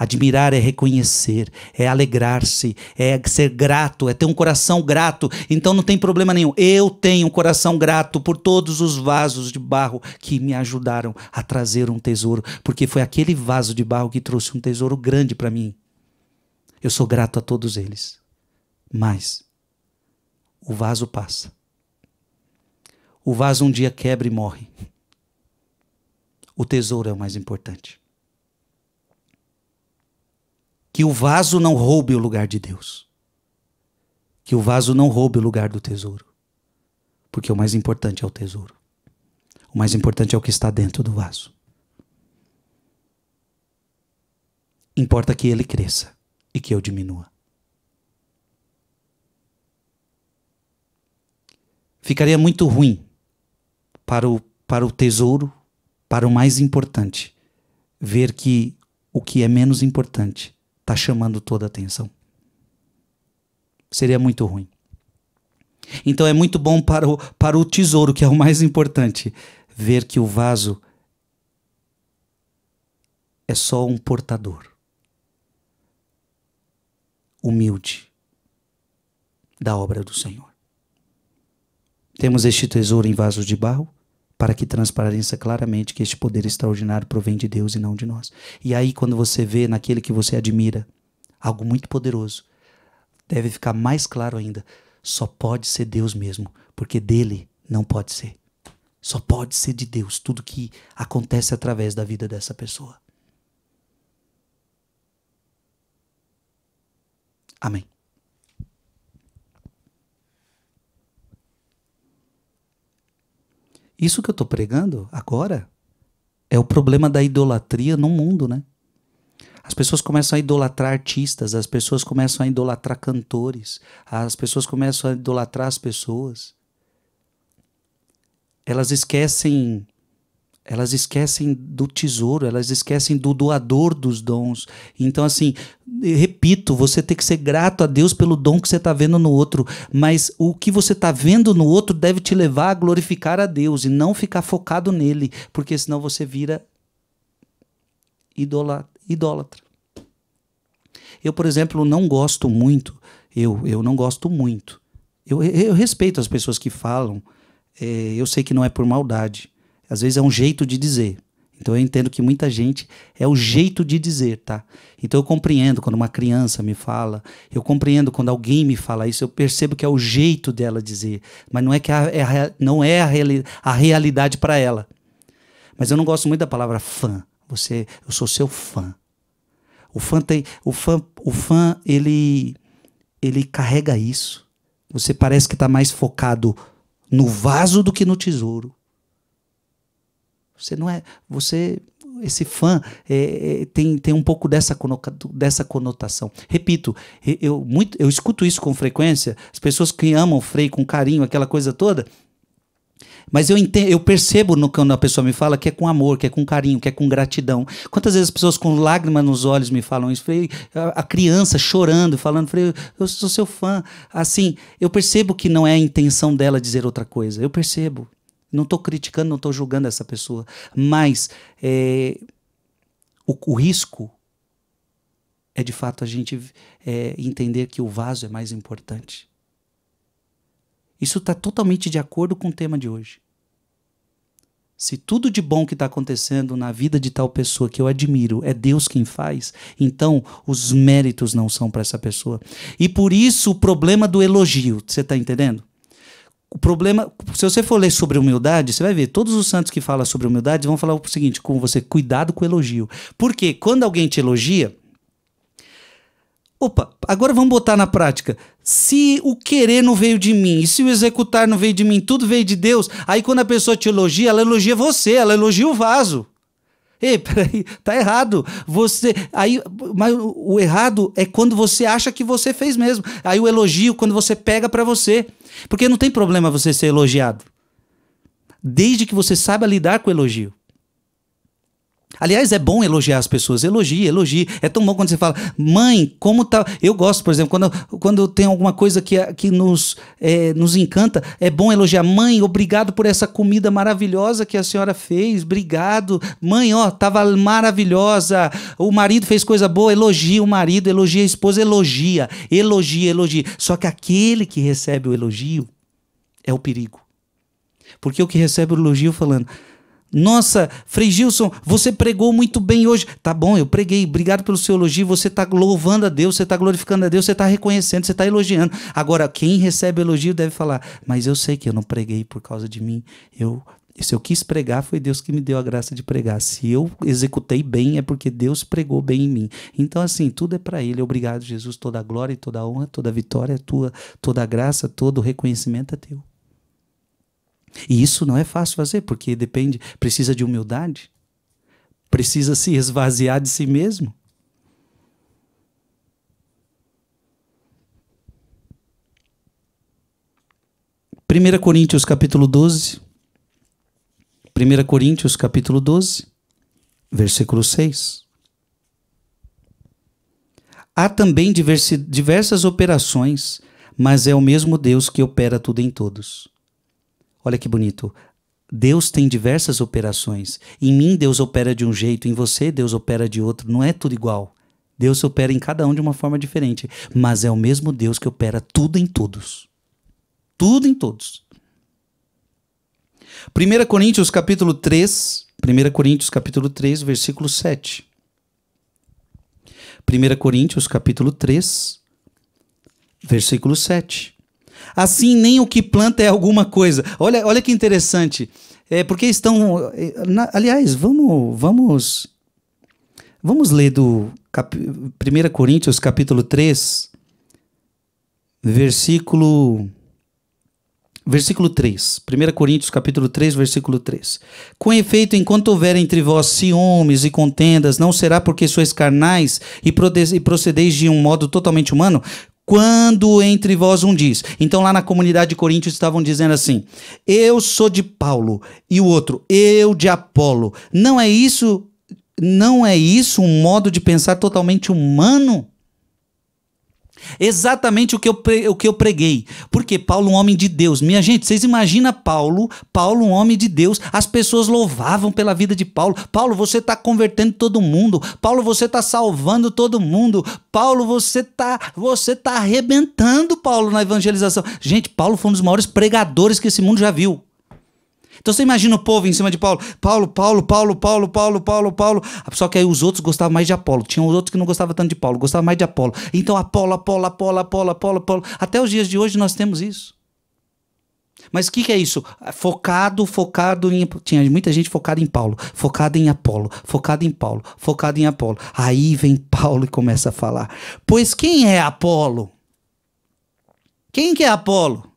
Admirar é reconhecer, é alegrar-se, é ser grato, é ter um coração grato. Então não tem problema nenhum. Eu tenho um coração grato por todos os vasos de barro que me ajudaram a trazer um tesouro, porque foi aquele vaso de barro que trouxe um tesouro grande para mim. Eu sou grato a todos eles. Mas o vaso passa. O vaso um dia quebra e morre. O tesouro é o mais importante. Que o vaso não roube o lugar de Deus. Que o vaso não roube o lugar do tesouro. Porque o mais importante é o tesouro. O mais importante é o que está dentro do vaso. Importa que ele cresça e que eu diminua. Ficaria muito ruim para o, para o tesouro, para o mais importante, ver que o que é menos importante está chamando toda a atenção. Seria muito ruim. Então é muito bom para o, para o tesouro, que é o mais importante, ver que o vaso é só um portador. Humilde da obra do Senhor. Temos este tesouro em vasos de barro, para que transpareça claramente que este poder extraordinário provém de Deus e não de nós. E aí, quando você vê naquele que você admira algo muito poderoso, deve ficar mais claro ainda: só pode ser Deus mesmo, porque dele não pode ser. Só pode ser de Deus tudo que acontece através da vida dessa pessoa. Amém. Isso que eu estou pregando agora é o problema da idolatria no mundo, né? As pessoas começam a idolatrar artistas, as pessoas começam a idolatrar cantores, as pessoas começam a idolatrar as pessoas. Elas esquecem elas esquecem do tesouro, elas esquecem do doador dos dons. Então, assim, repito, você tem que ser grato a Deus pelo dom que você está vendo no outro, mas o que você está vendo no outro deve te levar a glorificar a Deus e não ficar focado nele, porque senão você vira idólatra. Eu, por exemplo, não gosto muito, eu, eu não gosto muito. Eu, eu respeito as pessoas que falam, é, eu sei que não é por maldade às vezes é um jeito de dizer. Então eu entendo que muita gente é o jeito de dizer, tá? Então eu compreendo quando uma criança me fala, eu compreendo quando alguém me fala isso, eu percebo que é o jeito dela dizer, mas não é que a, é a, não é a, reali a realidade para ela. Mas eu não gosto muito da palavra fã. Você, eu sou seu fã. O fã tem, o fã, o fã ele ele carrega isso. Você parece que está mais focado no vaso do que no tesouro. Você não é. Você. Esse fã é, é, tem, tem um pouco dessa, dessa conotação. Repito, eu, muito, eu escuto isso com frequência, as pessoas que amam o Frei com carinho, aquela coisa toda, mas eu entendo, eu percebo no, quando a pessoa me fala que é com amor, que é com carinho, que é com gratidão. Quantas vezes as pessoas com lágrimas nos olhos me falam isso? Falei, a, a, criança chorando, falando, Frei, eu sou seu fã. Assim, eu percebo que não é a intenção dela dizer outra coisa. Eu percebo. Não estou criticando, não estou julgando essa pessoa, mas é, o, o, risco é de fato a gente é, entender que o vaso é mais importante. Isso está totalmente de acordo com o tema de hoje. Se tudo de bom que está acontecendo na vida de tal pessoa que eu admiro é Deus quem faz, então os méritos não são para essa pessoa. E por isso o problema do elogio, você está entendendo? O problema, se você for ler sobre humildade, você vai ver, todos os santos que falam sobre humildade vão falar o seguinte, com você, cuidado com o elogio. Porque quando alguém te elogia, opa, agora vamos botar na prática. Se o querer não veio de mim, e se o executar não veio de mim, tudo veio de Deus, aí quando a pessoa te elogia, ela elogia você, ela elogia o vaso. Ei, peraí, tá errado. Você. Aí, mas o errado é quando você acha que você fez mesmo. Aí o elogio, quando você pega para você. Porque não tem problema você ser elogiado. Desde que você saiba lidar com o elogio. Aliás, é bom elogiar as pessoas. Elogie, elogie. É tão bom quando você fala, mãe, como tá. Eu gosto, por exemplo, quando, quando tem alguma coisa que, é, que nos, é, nos encanta, é bom elogiar. Mãe, obrigado por essa comida maravilhosa que a senhora fez. Obrigado. Mãe, ó, tava maravilhosa. O marido fez coisa boa. Elogia o marido, elogia a esposa, elogia. Elogia, elogia. Só que aquele que recebe o elogio é o perigo. Porque o que recebe o elogio falando, nossa, Frei Gilson, você pregou muito bem hoje. Tá bom, eu preguei. Obrigado pelo seu elogio. Você está louvando a Deus, você está glorificando a Deus, você está reconhecendo, você está elogiando. Agora, quem recebe elogio deve falar: Mas eu sei que eu não preguei por causa de mim. Eu, se eu quis pregar, foi Deus que me deu a graça de pregar. Se eu executei bem, é porque Deus pregou bem em mim. Então, assim, tudo é para Ele. Obrigado, Jesus. Toda a glória e toda a honra, toda a vitória é tua. Toda a graça, todo o reconhecimento é teu. E isso não é fácil fazer, porque depende, precisa de humildade, precisa se esvaziar de si mesmo. Primeira Coríntios capítulo 12. 1 Coríntios capítulo 12, versículo 6. Há também diversas operações, mas é o mesmo Deus que opera tudo em todos. Olha que bonito. Deus tem diversas operações. Em mim, Deus opera de um jeito, em você, Deus opera de outro. Não é tudo igual. Deus opera em cada um de uma forma diferente. Mas é o mesmo Deus que opera tudo em todos. Tudo em todos. 1 Coríntios capítulo 3, 1 Coríntios capítulo 3, versículo 7. 1 Coríntios capítulo 3, versículo 7. Assim, nem o que planta é alguma coisa. Olha, olha que interessante. É porque estão. É, na, aliás, vamos, vamos. Vamos ler do cap, 1 Coríntios, capítulo 3, versículo. Versículo 3, 1 Coríntios capítulo 3, versículo 3. Com efeito, enquanto houver entre vós ciúmes e contendas, não será porque sois carnais e procedeis de um modo totalmente humano? quando entre vós um diz. Então, lá na comunidade de Coríntios estavam dizendo assim: Eu sou de Paulo, e o outro, eu de Apolo. Não é isso, não é isso um modo de pensar totalmente humano? Exatamente o que, eu, o que eu preguei. Porque Paulo, um homem de Deus. Minha gente, vocês imaginam Paulo, Paulo, um homem de Deus. As pessoas louvavam pela vida de Paulo. Paulo, você está convertendo todo mundo. Paulo, você está salvando todo mundo. Paulo, você está você tá arrebentando, Paulo, na evangelização. Gente, Paulo foi um dos maiores pregadores que esse mundo já viu. Então você imagina o povo em cima de Paulo. Paulo, Paulo, Paulo, Paulo, Paulo, Paulo, Paulo. Só que aí os outros gostavam mais de Apolo. Tinham os outros que não gostavam tanto de Paulo, gostavam mais de Apolo. Então Apolo, Apolo, Apolo, Apolo, Apolo, Apolo. Até os dias de hoje nós temos isso. Mas o que, que, é isso? Focado, focado em. Tinha muita gente focada em Paulo, focada em Apolo, focada em Paulo, focada em Apolo. Aí vem Paulo e começa a falar: Pois quem é Apolo? Quem que é Apolo?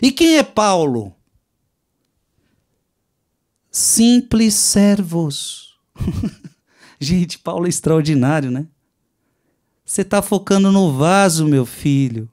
E quem é Paulo? simples servos. Gente, Paulo é extraordinário, né? Você está focando no vaso, meu filho.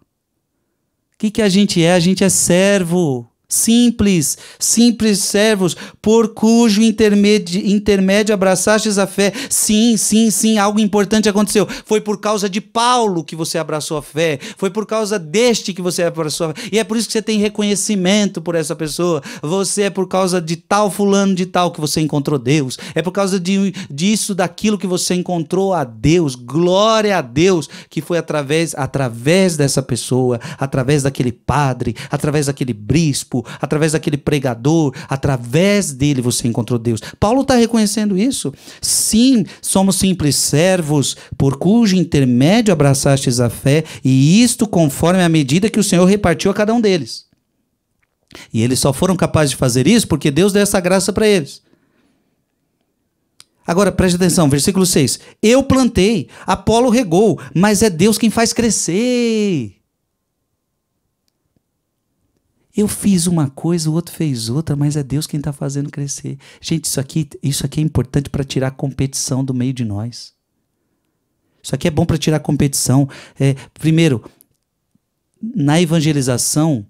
O que, que a gente é? A gente é servo simples, simples servos, por cujo intermédio, intermédio abraçastes a fé. Sim, sim, sim, algo importante aconteceu. Foi por causa de Paulo que você abraçou a fé, foi por causa deste que você abraçou a fé. E é por isso que você tem reconhecimento por essa pessoa. Você é por causa de tal fulano de tal que você encontrou Deus. É por causa de disso daquilo que você encontrou a Deus. Glória a Deus que foi através através dessa pessoa, através daquele padre, através daquele bispo através daquele pregador, através dele você encontrou Deus. Paulo está reconhecendo isso. Sim, somos simples servos, por cujo intermédio abraçastes a fé, e isto conforme a medida que o Senhor repartiu a cada um deles. E eles só foram capazes de fazer isso porque Deus deu essa graça para eles. Agora preste atenção, versículo 6. Eu plantei, Apolo regou, mas é Deus quem faz crescer. Eu fiz uma coisa, o outro fez outra, mas é Deus quem está fazendo crescer. Gente, isso aqui, isso aqui é importante para tirar a competição do meio de nós. Isso aqui é bom para tirar a competição. É, primeiro, na evangelização,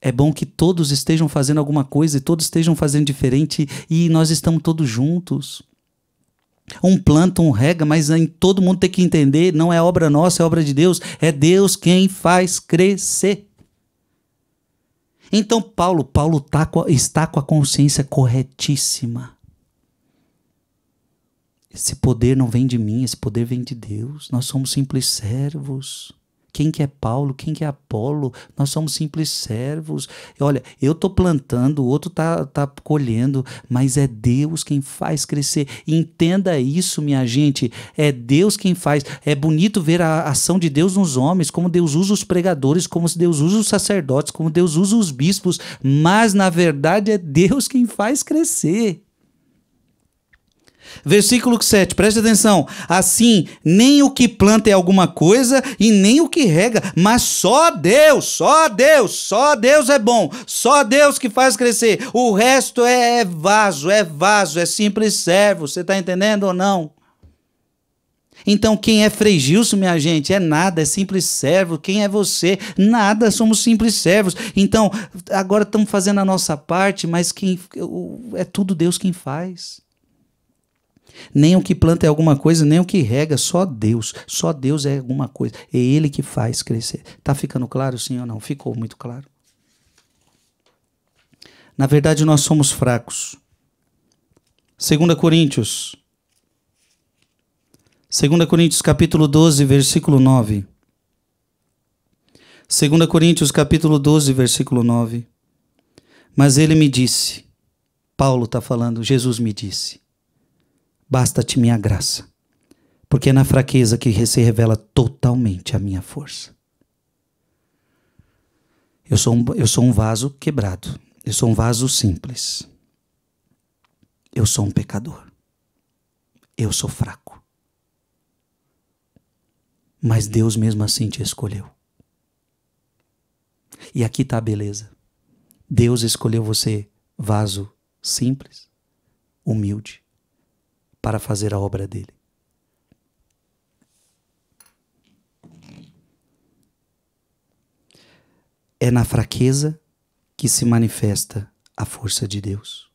é bom que todos estejam fazendo alguma coisa e todos estejam fazendo diferente e nós estamos todos juntos. Um planta, um rega, mas em todo mundo tem que entender: não é obra nossa, é obra de Deus. É Deus quem faz crescer. Então Paulo, Paulo tá está com a consciência corretíssima. Esse poder não vem de mim, esse poder vem de Deus. Nós somos simples servos. Quem que é Paulo? Quem que é Apolo? Nós somos simples servos. Olha, eu estou plantando, o outro está tá colhendo, mas é Deus quem faz crescer. Entenda isso, minha gente. É Deus quem faz. É bonito ver a ação de Deus nos homens, como Deus usa os pregadores, como Deus usa os sacerdotes, como Deus usa os bispos, mas na verdade é Deus quem faz crescer. Versículo 7, preste atenção. Assim, nem o que planta é alguma coisa e nem o que rega, mas só Deus, só Deus, só Deus é bom, só Deus que faz crescer. O resto é, é vaso, é vaso, é simples servo. Você está entendendo ou não? Então, quem é Freigilso, minha gente, é nada, é simples servo. Quem é você? Nada, somos simples servos. Então, agora estamos fazendo a nossa parte, mas quem é tudo Deus quem faz. Nem o que planta é alguma coisa, nem o que rega, só Deus. Só Deus é alguma coisa. É Ele que faz crescer. Está ficando claro, sim ou não? Ficou muito claro. Na verdade, nós somos fracos. 2 Coríntios. 2 Coríntios capítulo 12, versículo 9. 2 Coríntios capítulo 12, versículo 9. Mas ele me disse, Paulo está falando, Jesus me disse, basta-te minha graça, porque é na fraqueza que se revela totalmente a minha força. Eu sou um, eu sou um vaso quebrado, eu sou um vaso simples, eu sou um pecador, eu sou fraco. Mas Deus mesmo assim te escolheu. E aqui está a beleza. Deus escolheu você, vaso simples, humilde, para fazer a obra dele. É na fraqueza que se manifesta a força de Deus.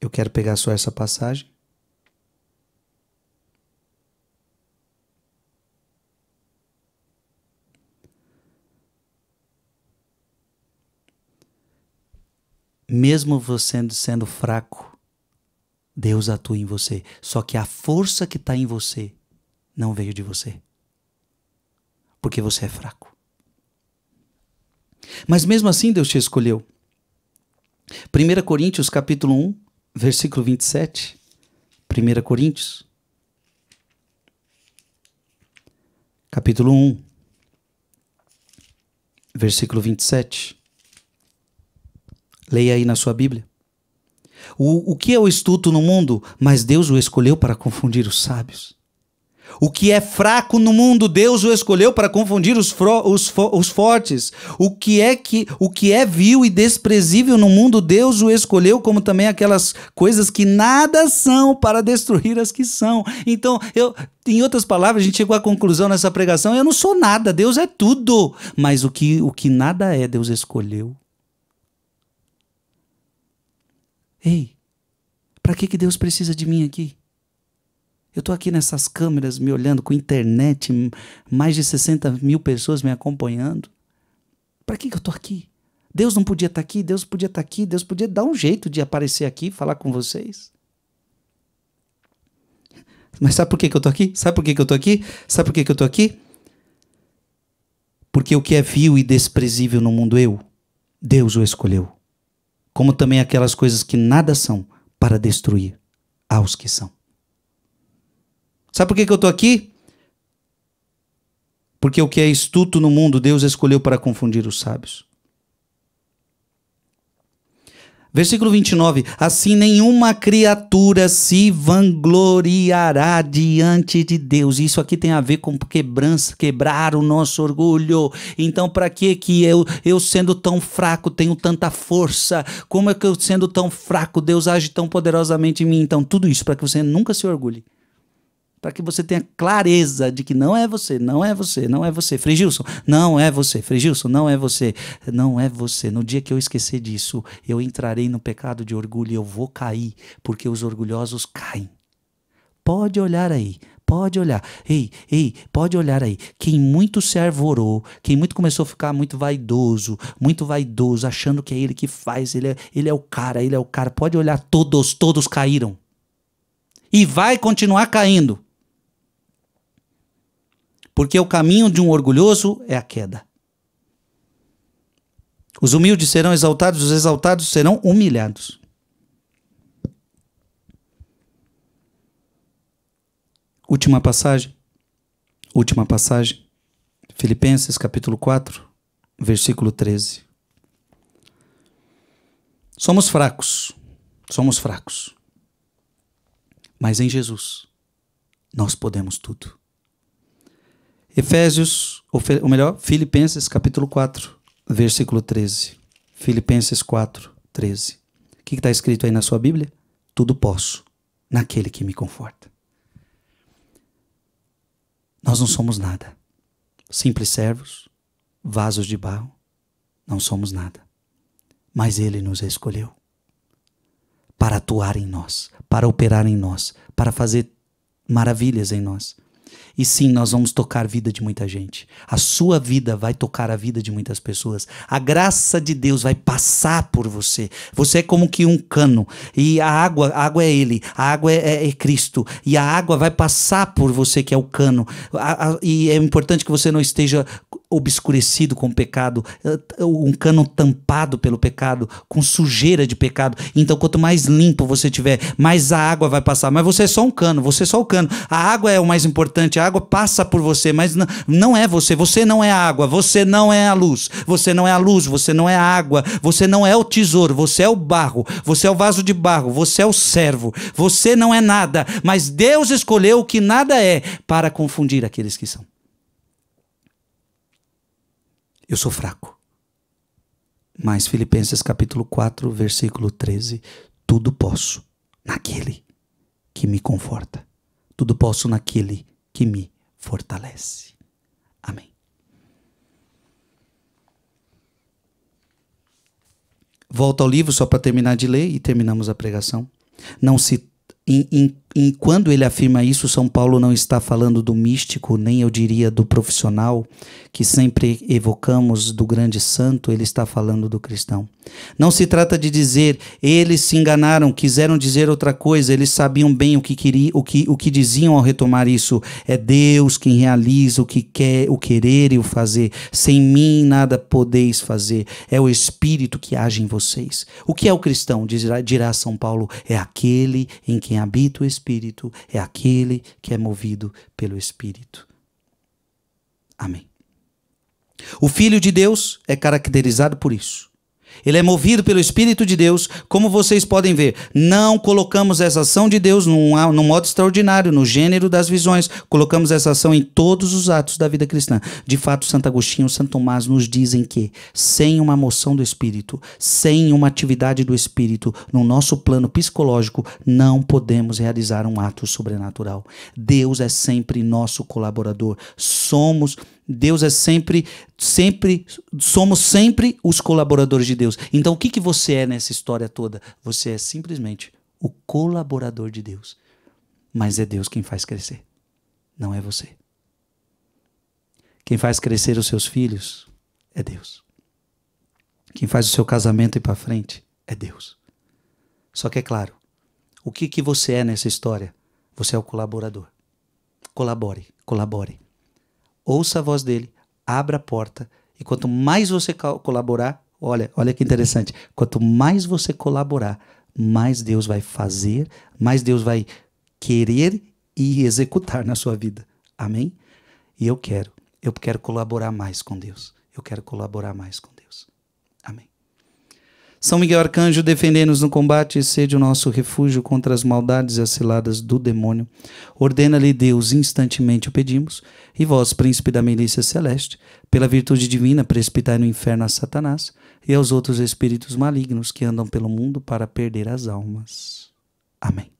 Eu quero pegar só essa passagem. Mesmo você sendo fraco, Deus atua em você. Só que a força que está em você não veio de você. Porque você é fraco. Mas mesmo assim Deus te escolheu. 1 Coríntios capítulo 1, versículo 27. 1 Coríntios capítulo 1, versículo 27. Leia aí na sua Bíblia. O, o que é o estudo no mundo? Mas Deus o escolheu para confundir os sábios. O que é fraco no mundo, Deus o escolheu para confundir os, fro, os, os, fortes. O que é que o que é vil e desprezível no mundo, Deus o escolheu como também aquelas coisas que nada são para destruir as que são. Então, eu em outras palavras, a gente chegou à conclusão nessa pregação, eu não sou nada, Deus é tudo, mas o que o que nada é, Deus escolheu. Ei, para que, que Deus precisa de mim aqui? Eu estou aqui nessas câmeras me olhando com internet, mais de 60 mil pessoas me acompanhando. Para que, que eu estou aqui? Deus não podia estar tá aqui, Deus podia estar tá aqui, Deus podia dar um jeito de aparecer aqui falar com vocês. Mas sabe por que, que eu estou aqui? Sabe por que, que eu estou aqui? Sabe por que, que eu estou aqui? Porque o que é vil e desprezível no mundo eu, Deus o escolheu como também aquelas coisas que nada são, para destruir aos que são. Sabe por que, que eu estou aqui? Porque o que é estuto no mundo, Deus escolheu para confundir os sábios. Versículo 29. Assim nenhuma criatura se vangloriará diante de Deus. Isso aqui tem a ver com quebrança, quebrar o nosso orgulho. Então, para que que eu, eu sendo tão fraco tenho tanta força? Como é que eu sendo tão fraco Deus age tão poderosamente em mim? Então, tudo isso para que você nunca se orgulhe para que você tenha clareza de que não é você, não é você, não é você. Frigilson, não é você. Frigilson, não é você. Não é você. No dia que eu esquecer disso, eu entrarei no pecado de orgulho e eu vou cair, porque os orgulhosos caem. Pode olhar aí, pode olhar. Ei, ei, pode olhar aí. Quem muito se arvorou, quem muito começou a ficar muito vaidoso, muito vaidoso, achando que é ele que faz, ele é, ele é o cara, ele é o cara. Pode olhar, todos, todos caíram. E vai continuar caindo porque o caminho de um orgulhoso é a queda. Os humildes serão exaltados, os exaltados serão humilhados. Última passagem. Última passagem. Filipenses capítulo 4, versículo 13. Somos fracos. Somos fracos. Mas em Jesus nós podemos tudo. Efésios, ou, ou melhor, Filipenses capítulo 4, versículo 13. Filipenses 4, 13. O que está escrito aí na sua Bíblia? Tudo posso naquele que me conforta. Nós não somos nada. Simples servos, vasos de barro, não somos nada. Mas Ele nos escolheu para atuar em nós, para operar em nós, para fazer maravilhas em nós. E sim, nós vamos tocar a vida de muita gente. A sua vida vai tocar a vida de muitas pessoas. A graça de Deus vai passar por você. Você é como que um cano. E a água, a água é Ele, a água é, é, é Cristo. E a água vai passar por você, que é o cano. A, a, e é importante que você não esteja obscurecido com o pecado, eh, um cano tampado pelo pecado, com sujeira de pecado. Então, quanto mais limpo você tiver, mais a água vai passar. Mas você é só um cano, você é só o um cano. A água é o mais importante, a água passa por você, mas não é você. Você não é a água, você não é a luz, você não é a luz, você não é a água, você não é o tesouro, você é o barro, você é o vaso de barro, você é o servo, você não é nada, mas Deus escolheu o que nada é para confundir aqueles que são. Eu sou fraco. Mas Filipenses capítulo 4, versículo 13, tudo posso naquele que me conforta. Tudo posso naquele que me fortalece. Amém. Volto ao livro só para terminar de ler e terminamos a pregação. Não se in, e quando ele afirma isso, São Paulo não está falando do místico, nem eu diria do profissional, que sempre evocamos do grande santo, ele está falando do cristão. Não se trata de dizer eles se enganaram, quiseram dizer outra coisa, eles sabiam bem o que queria, o que, o que diziam ao retomar isso. É Deus quem realiza o que quer, o querer e o fazer. Sem mim nada podeis fazer. É o Espírito que age em vocês. O que é o cristão? Dirá, dirá São Paulo, é aquele em quem habita o Espírito espírito é aquele que é movido pelo espírito. Amém. O Filho de Deus é caracterizado por isso. Ele é movido pelo Espírito de Deus, como vocês podem ver. Não colocamos essa ação de Deus num, num modo extraordinário, no gênero das visões. Colocamos essa ação em todos os atos da vida cristã. De fato, Santo Agostinho, Santo Tomás nos dizem que sem uma moção do Espírito, sem uma atividade do Espírito no nosso plano psicológico, não podemos realizar um ato sobrenatural. Deus é sempre nosso colaborador. Somos Deus é sempre, sempre, somos sempre os colaboradores de Deus. Então o que, que você é nessa história toda? Você é simplesmente o colaborador de Deus. Mas é Deus quem faz crescer, não é você. Quem faz crescer os seus filhos é Deus. Quem faz o seu casamento ir para frente é Deus. Só que é claro, o que, que você é nessa história? Você é o colaborador. Colabore, colabore ouça a voz dele, abra a porta. E quanto mais você colaborar, olha, olha que interessante, quanto mais você colaborar, mais Deus vai fazer, mais Deus vai querer e executar na sua vida. Amém? E eu quero, eu quero colaborar mais com Deus. Eu quero colaborar mais com são Miguel Arcanjo, defendei-nos no combate e sede o nosso refúgio contra as maldades e as ciladas do demônio. Ordena-lhe Deus, instantemente o pedimos, e vós, príncipe da milícia celeste, pela virtude divina, precipitai no inferno a Satanás e aos outros espíritos malignos que andam pelo mundo para perder as almas. Amém.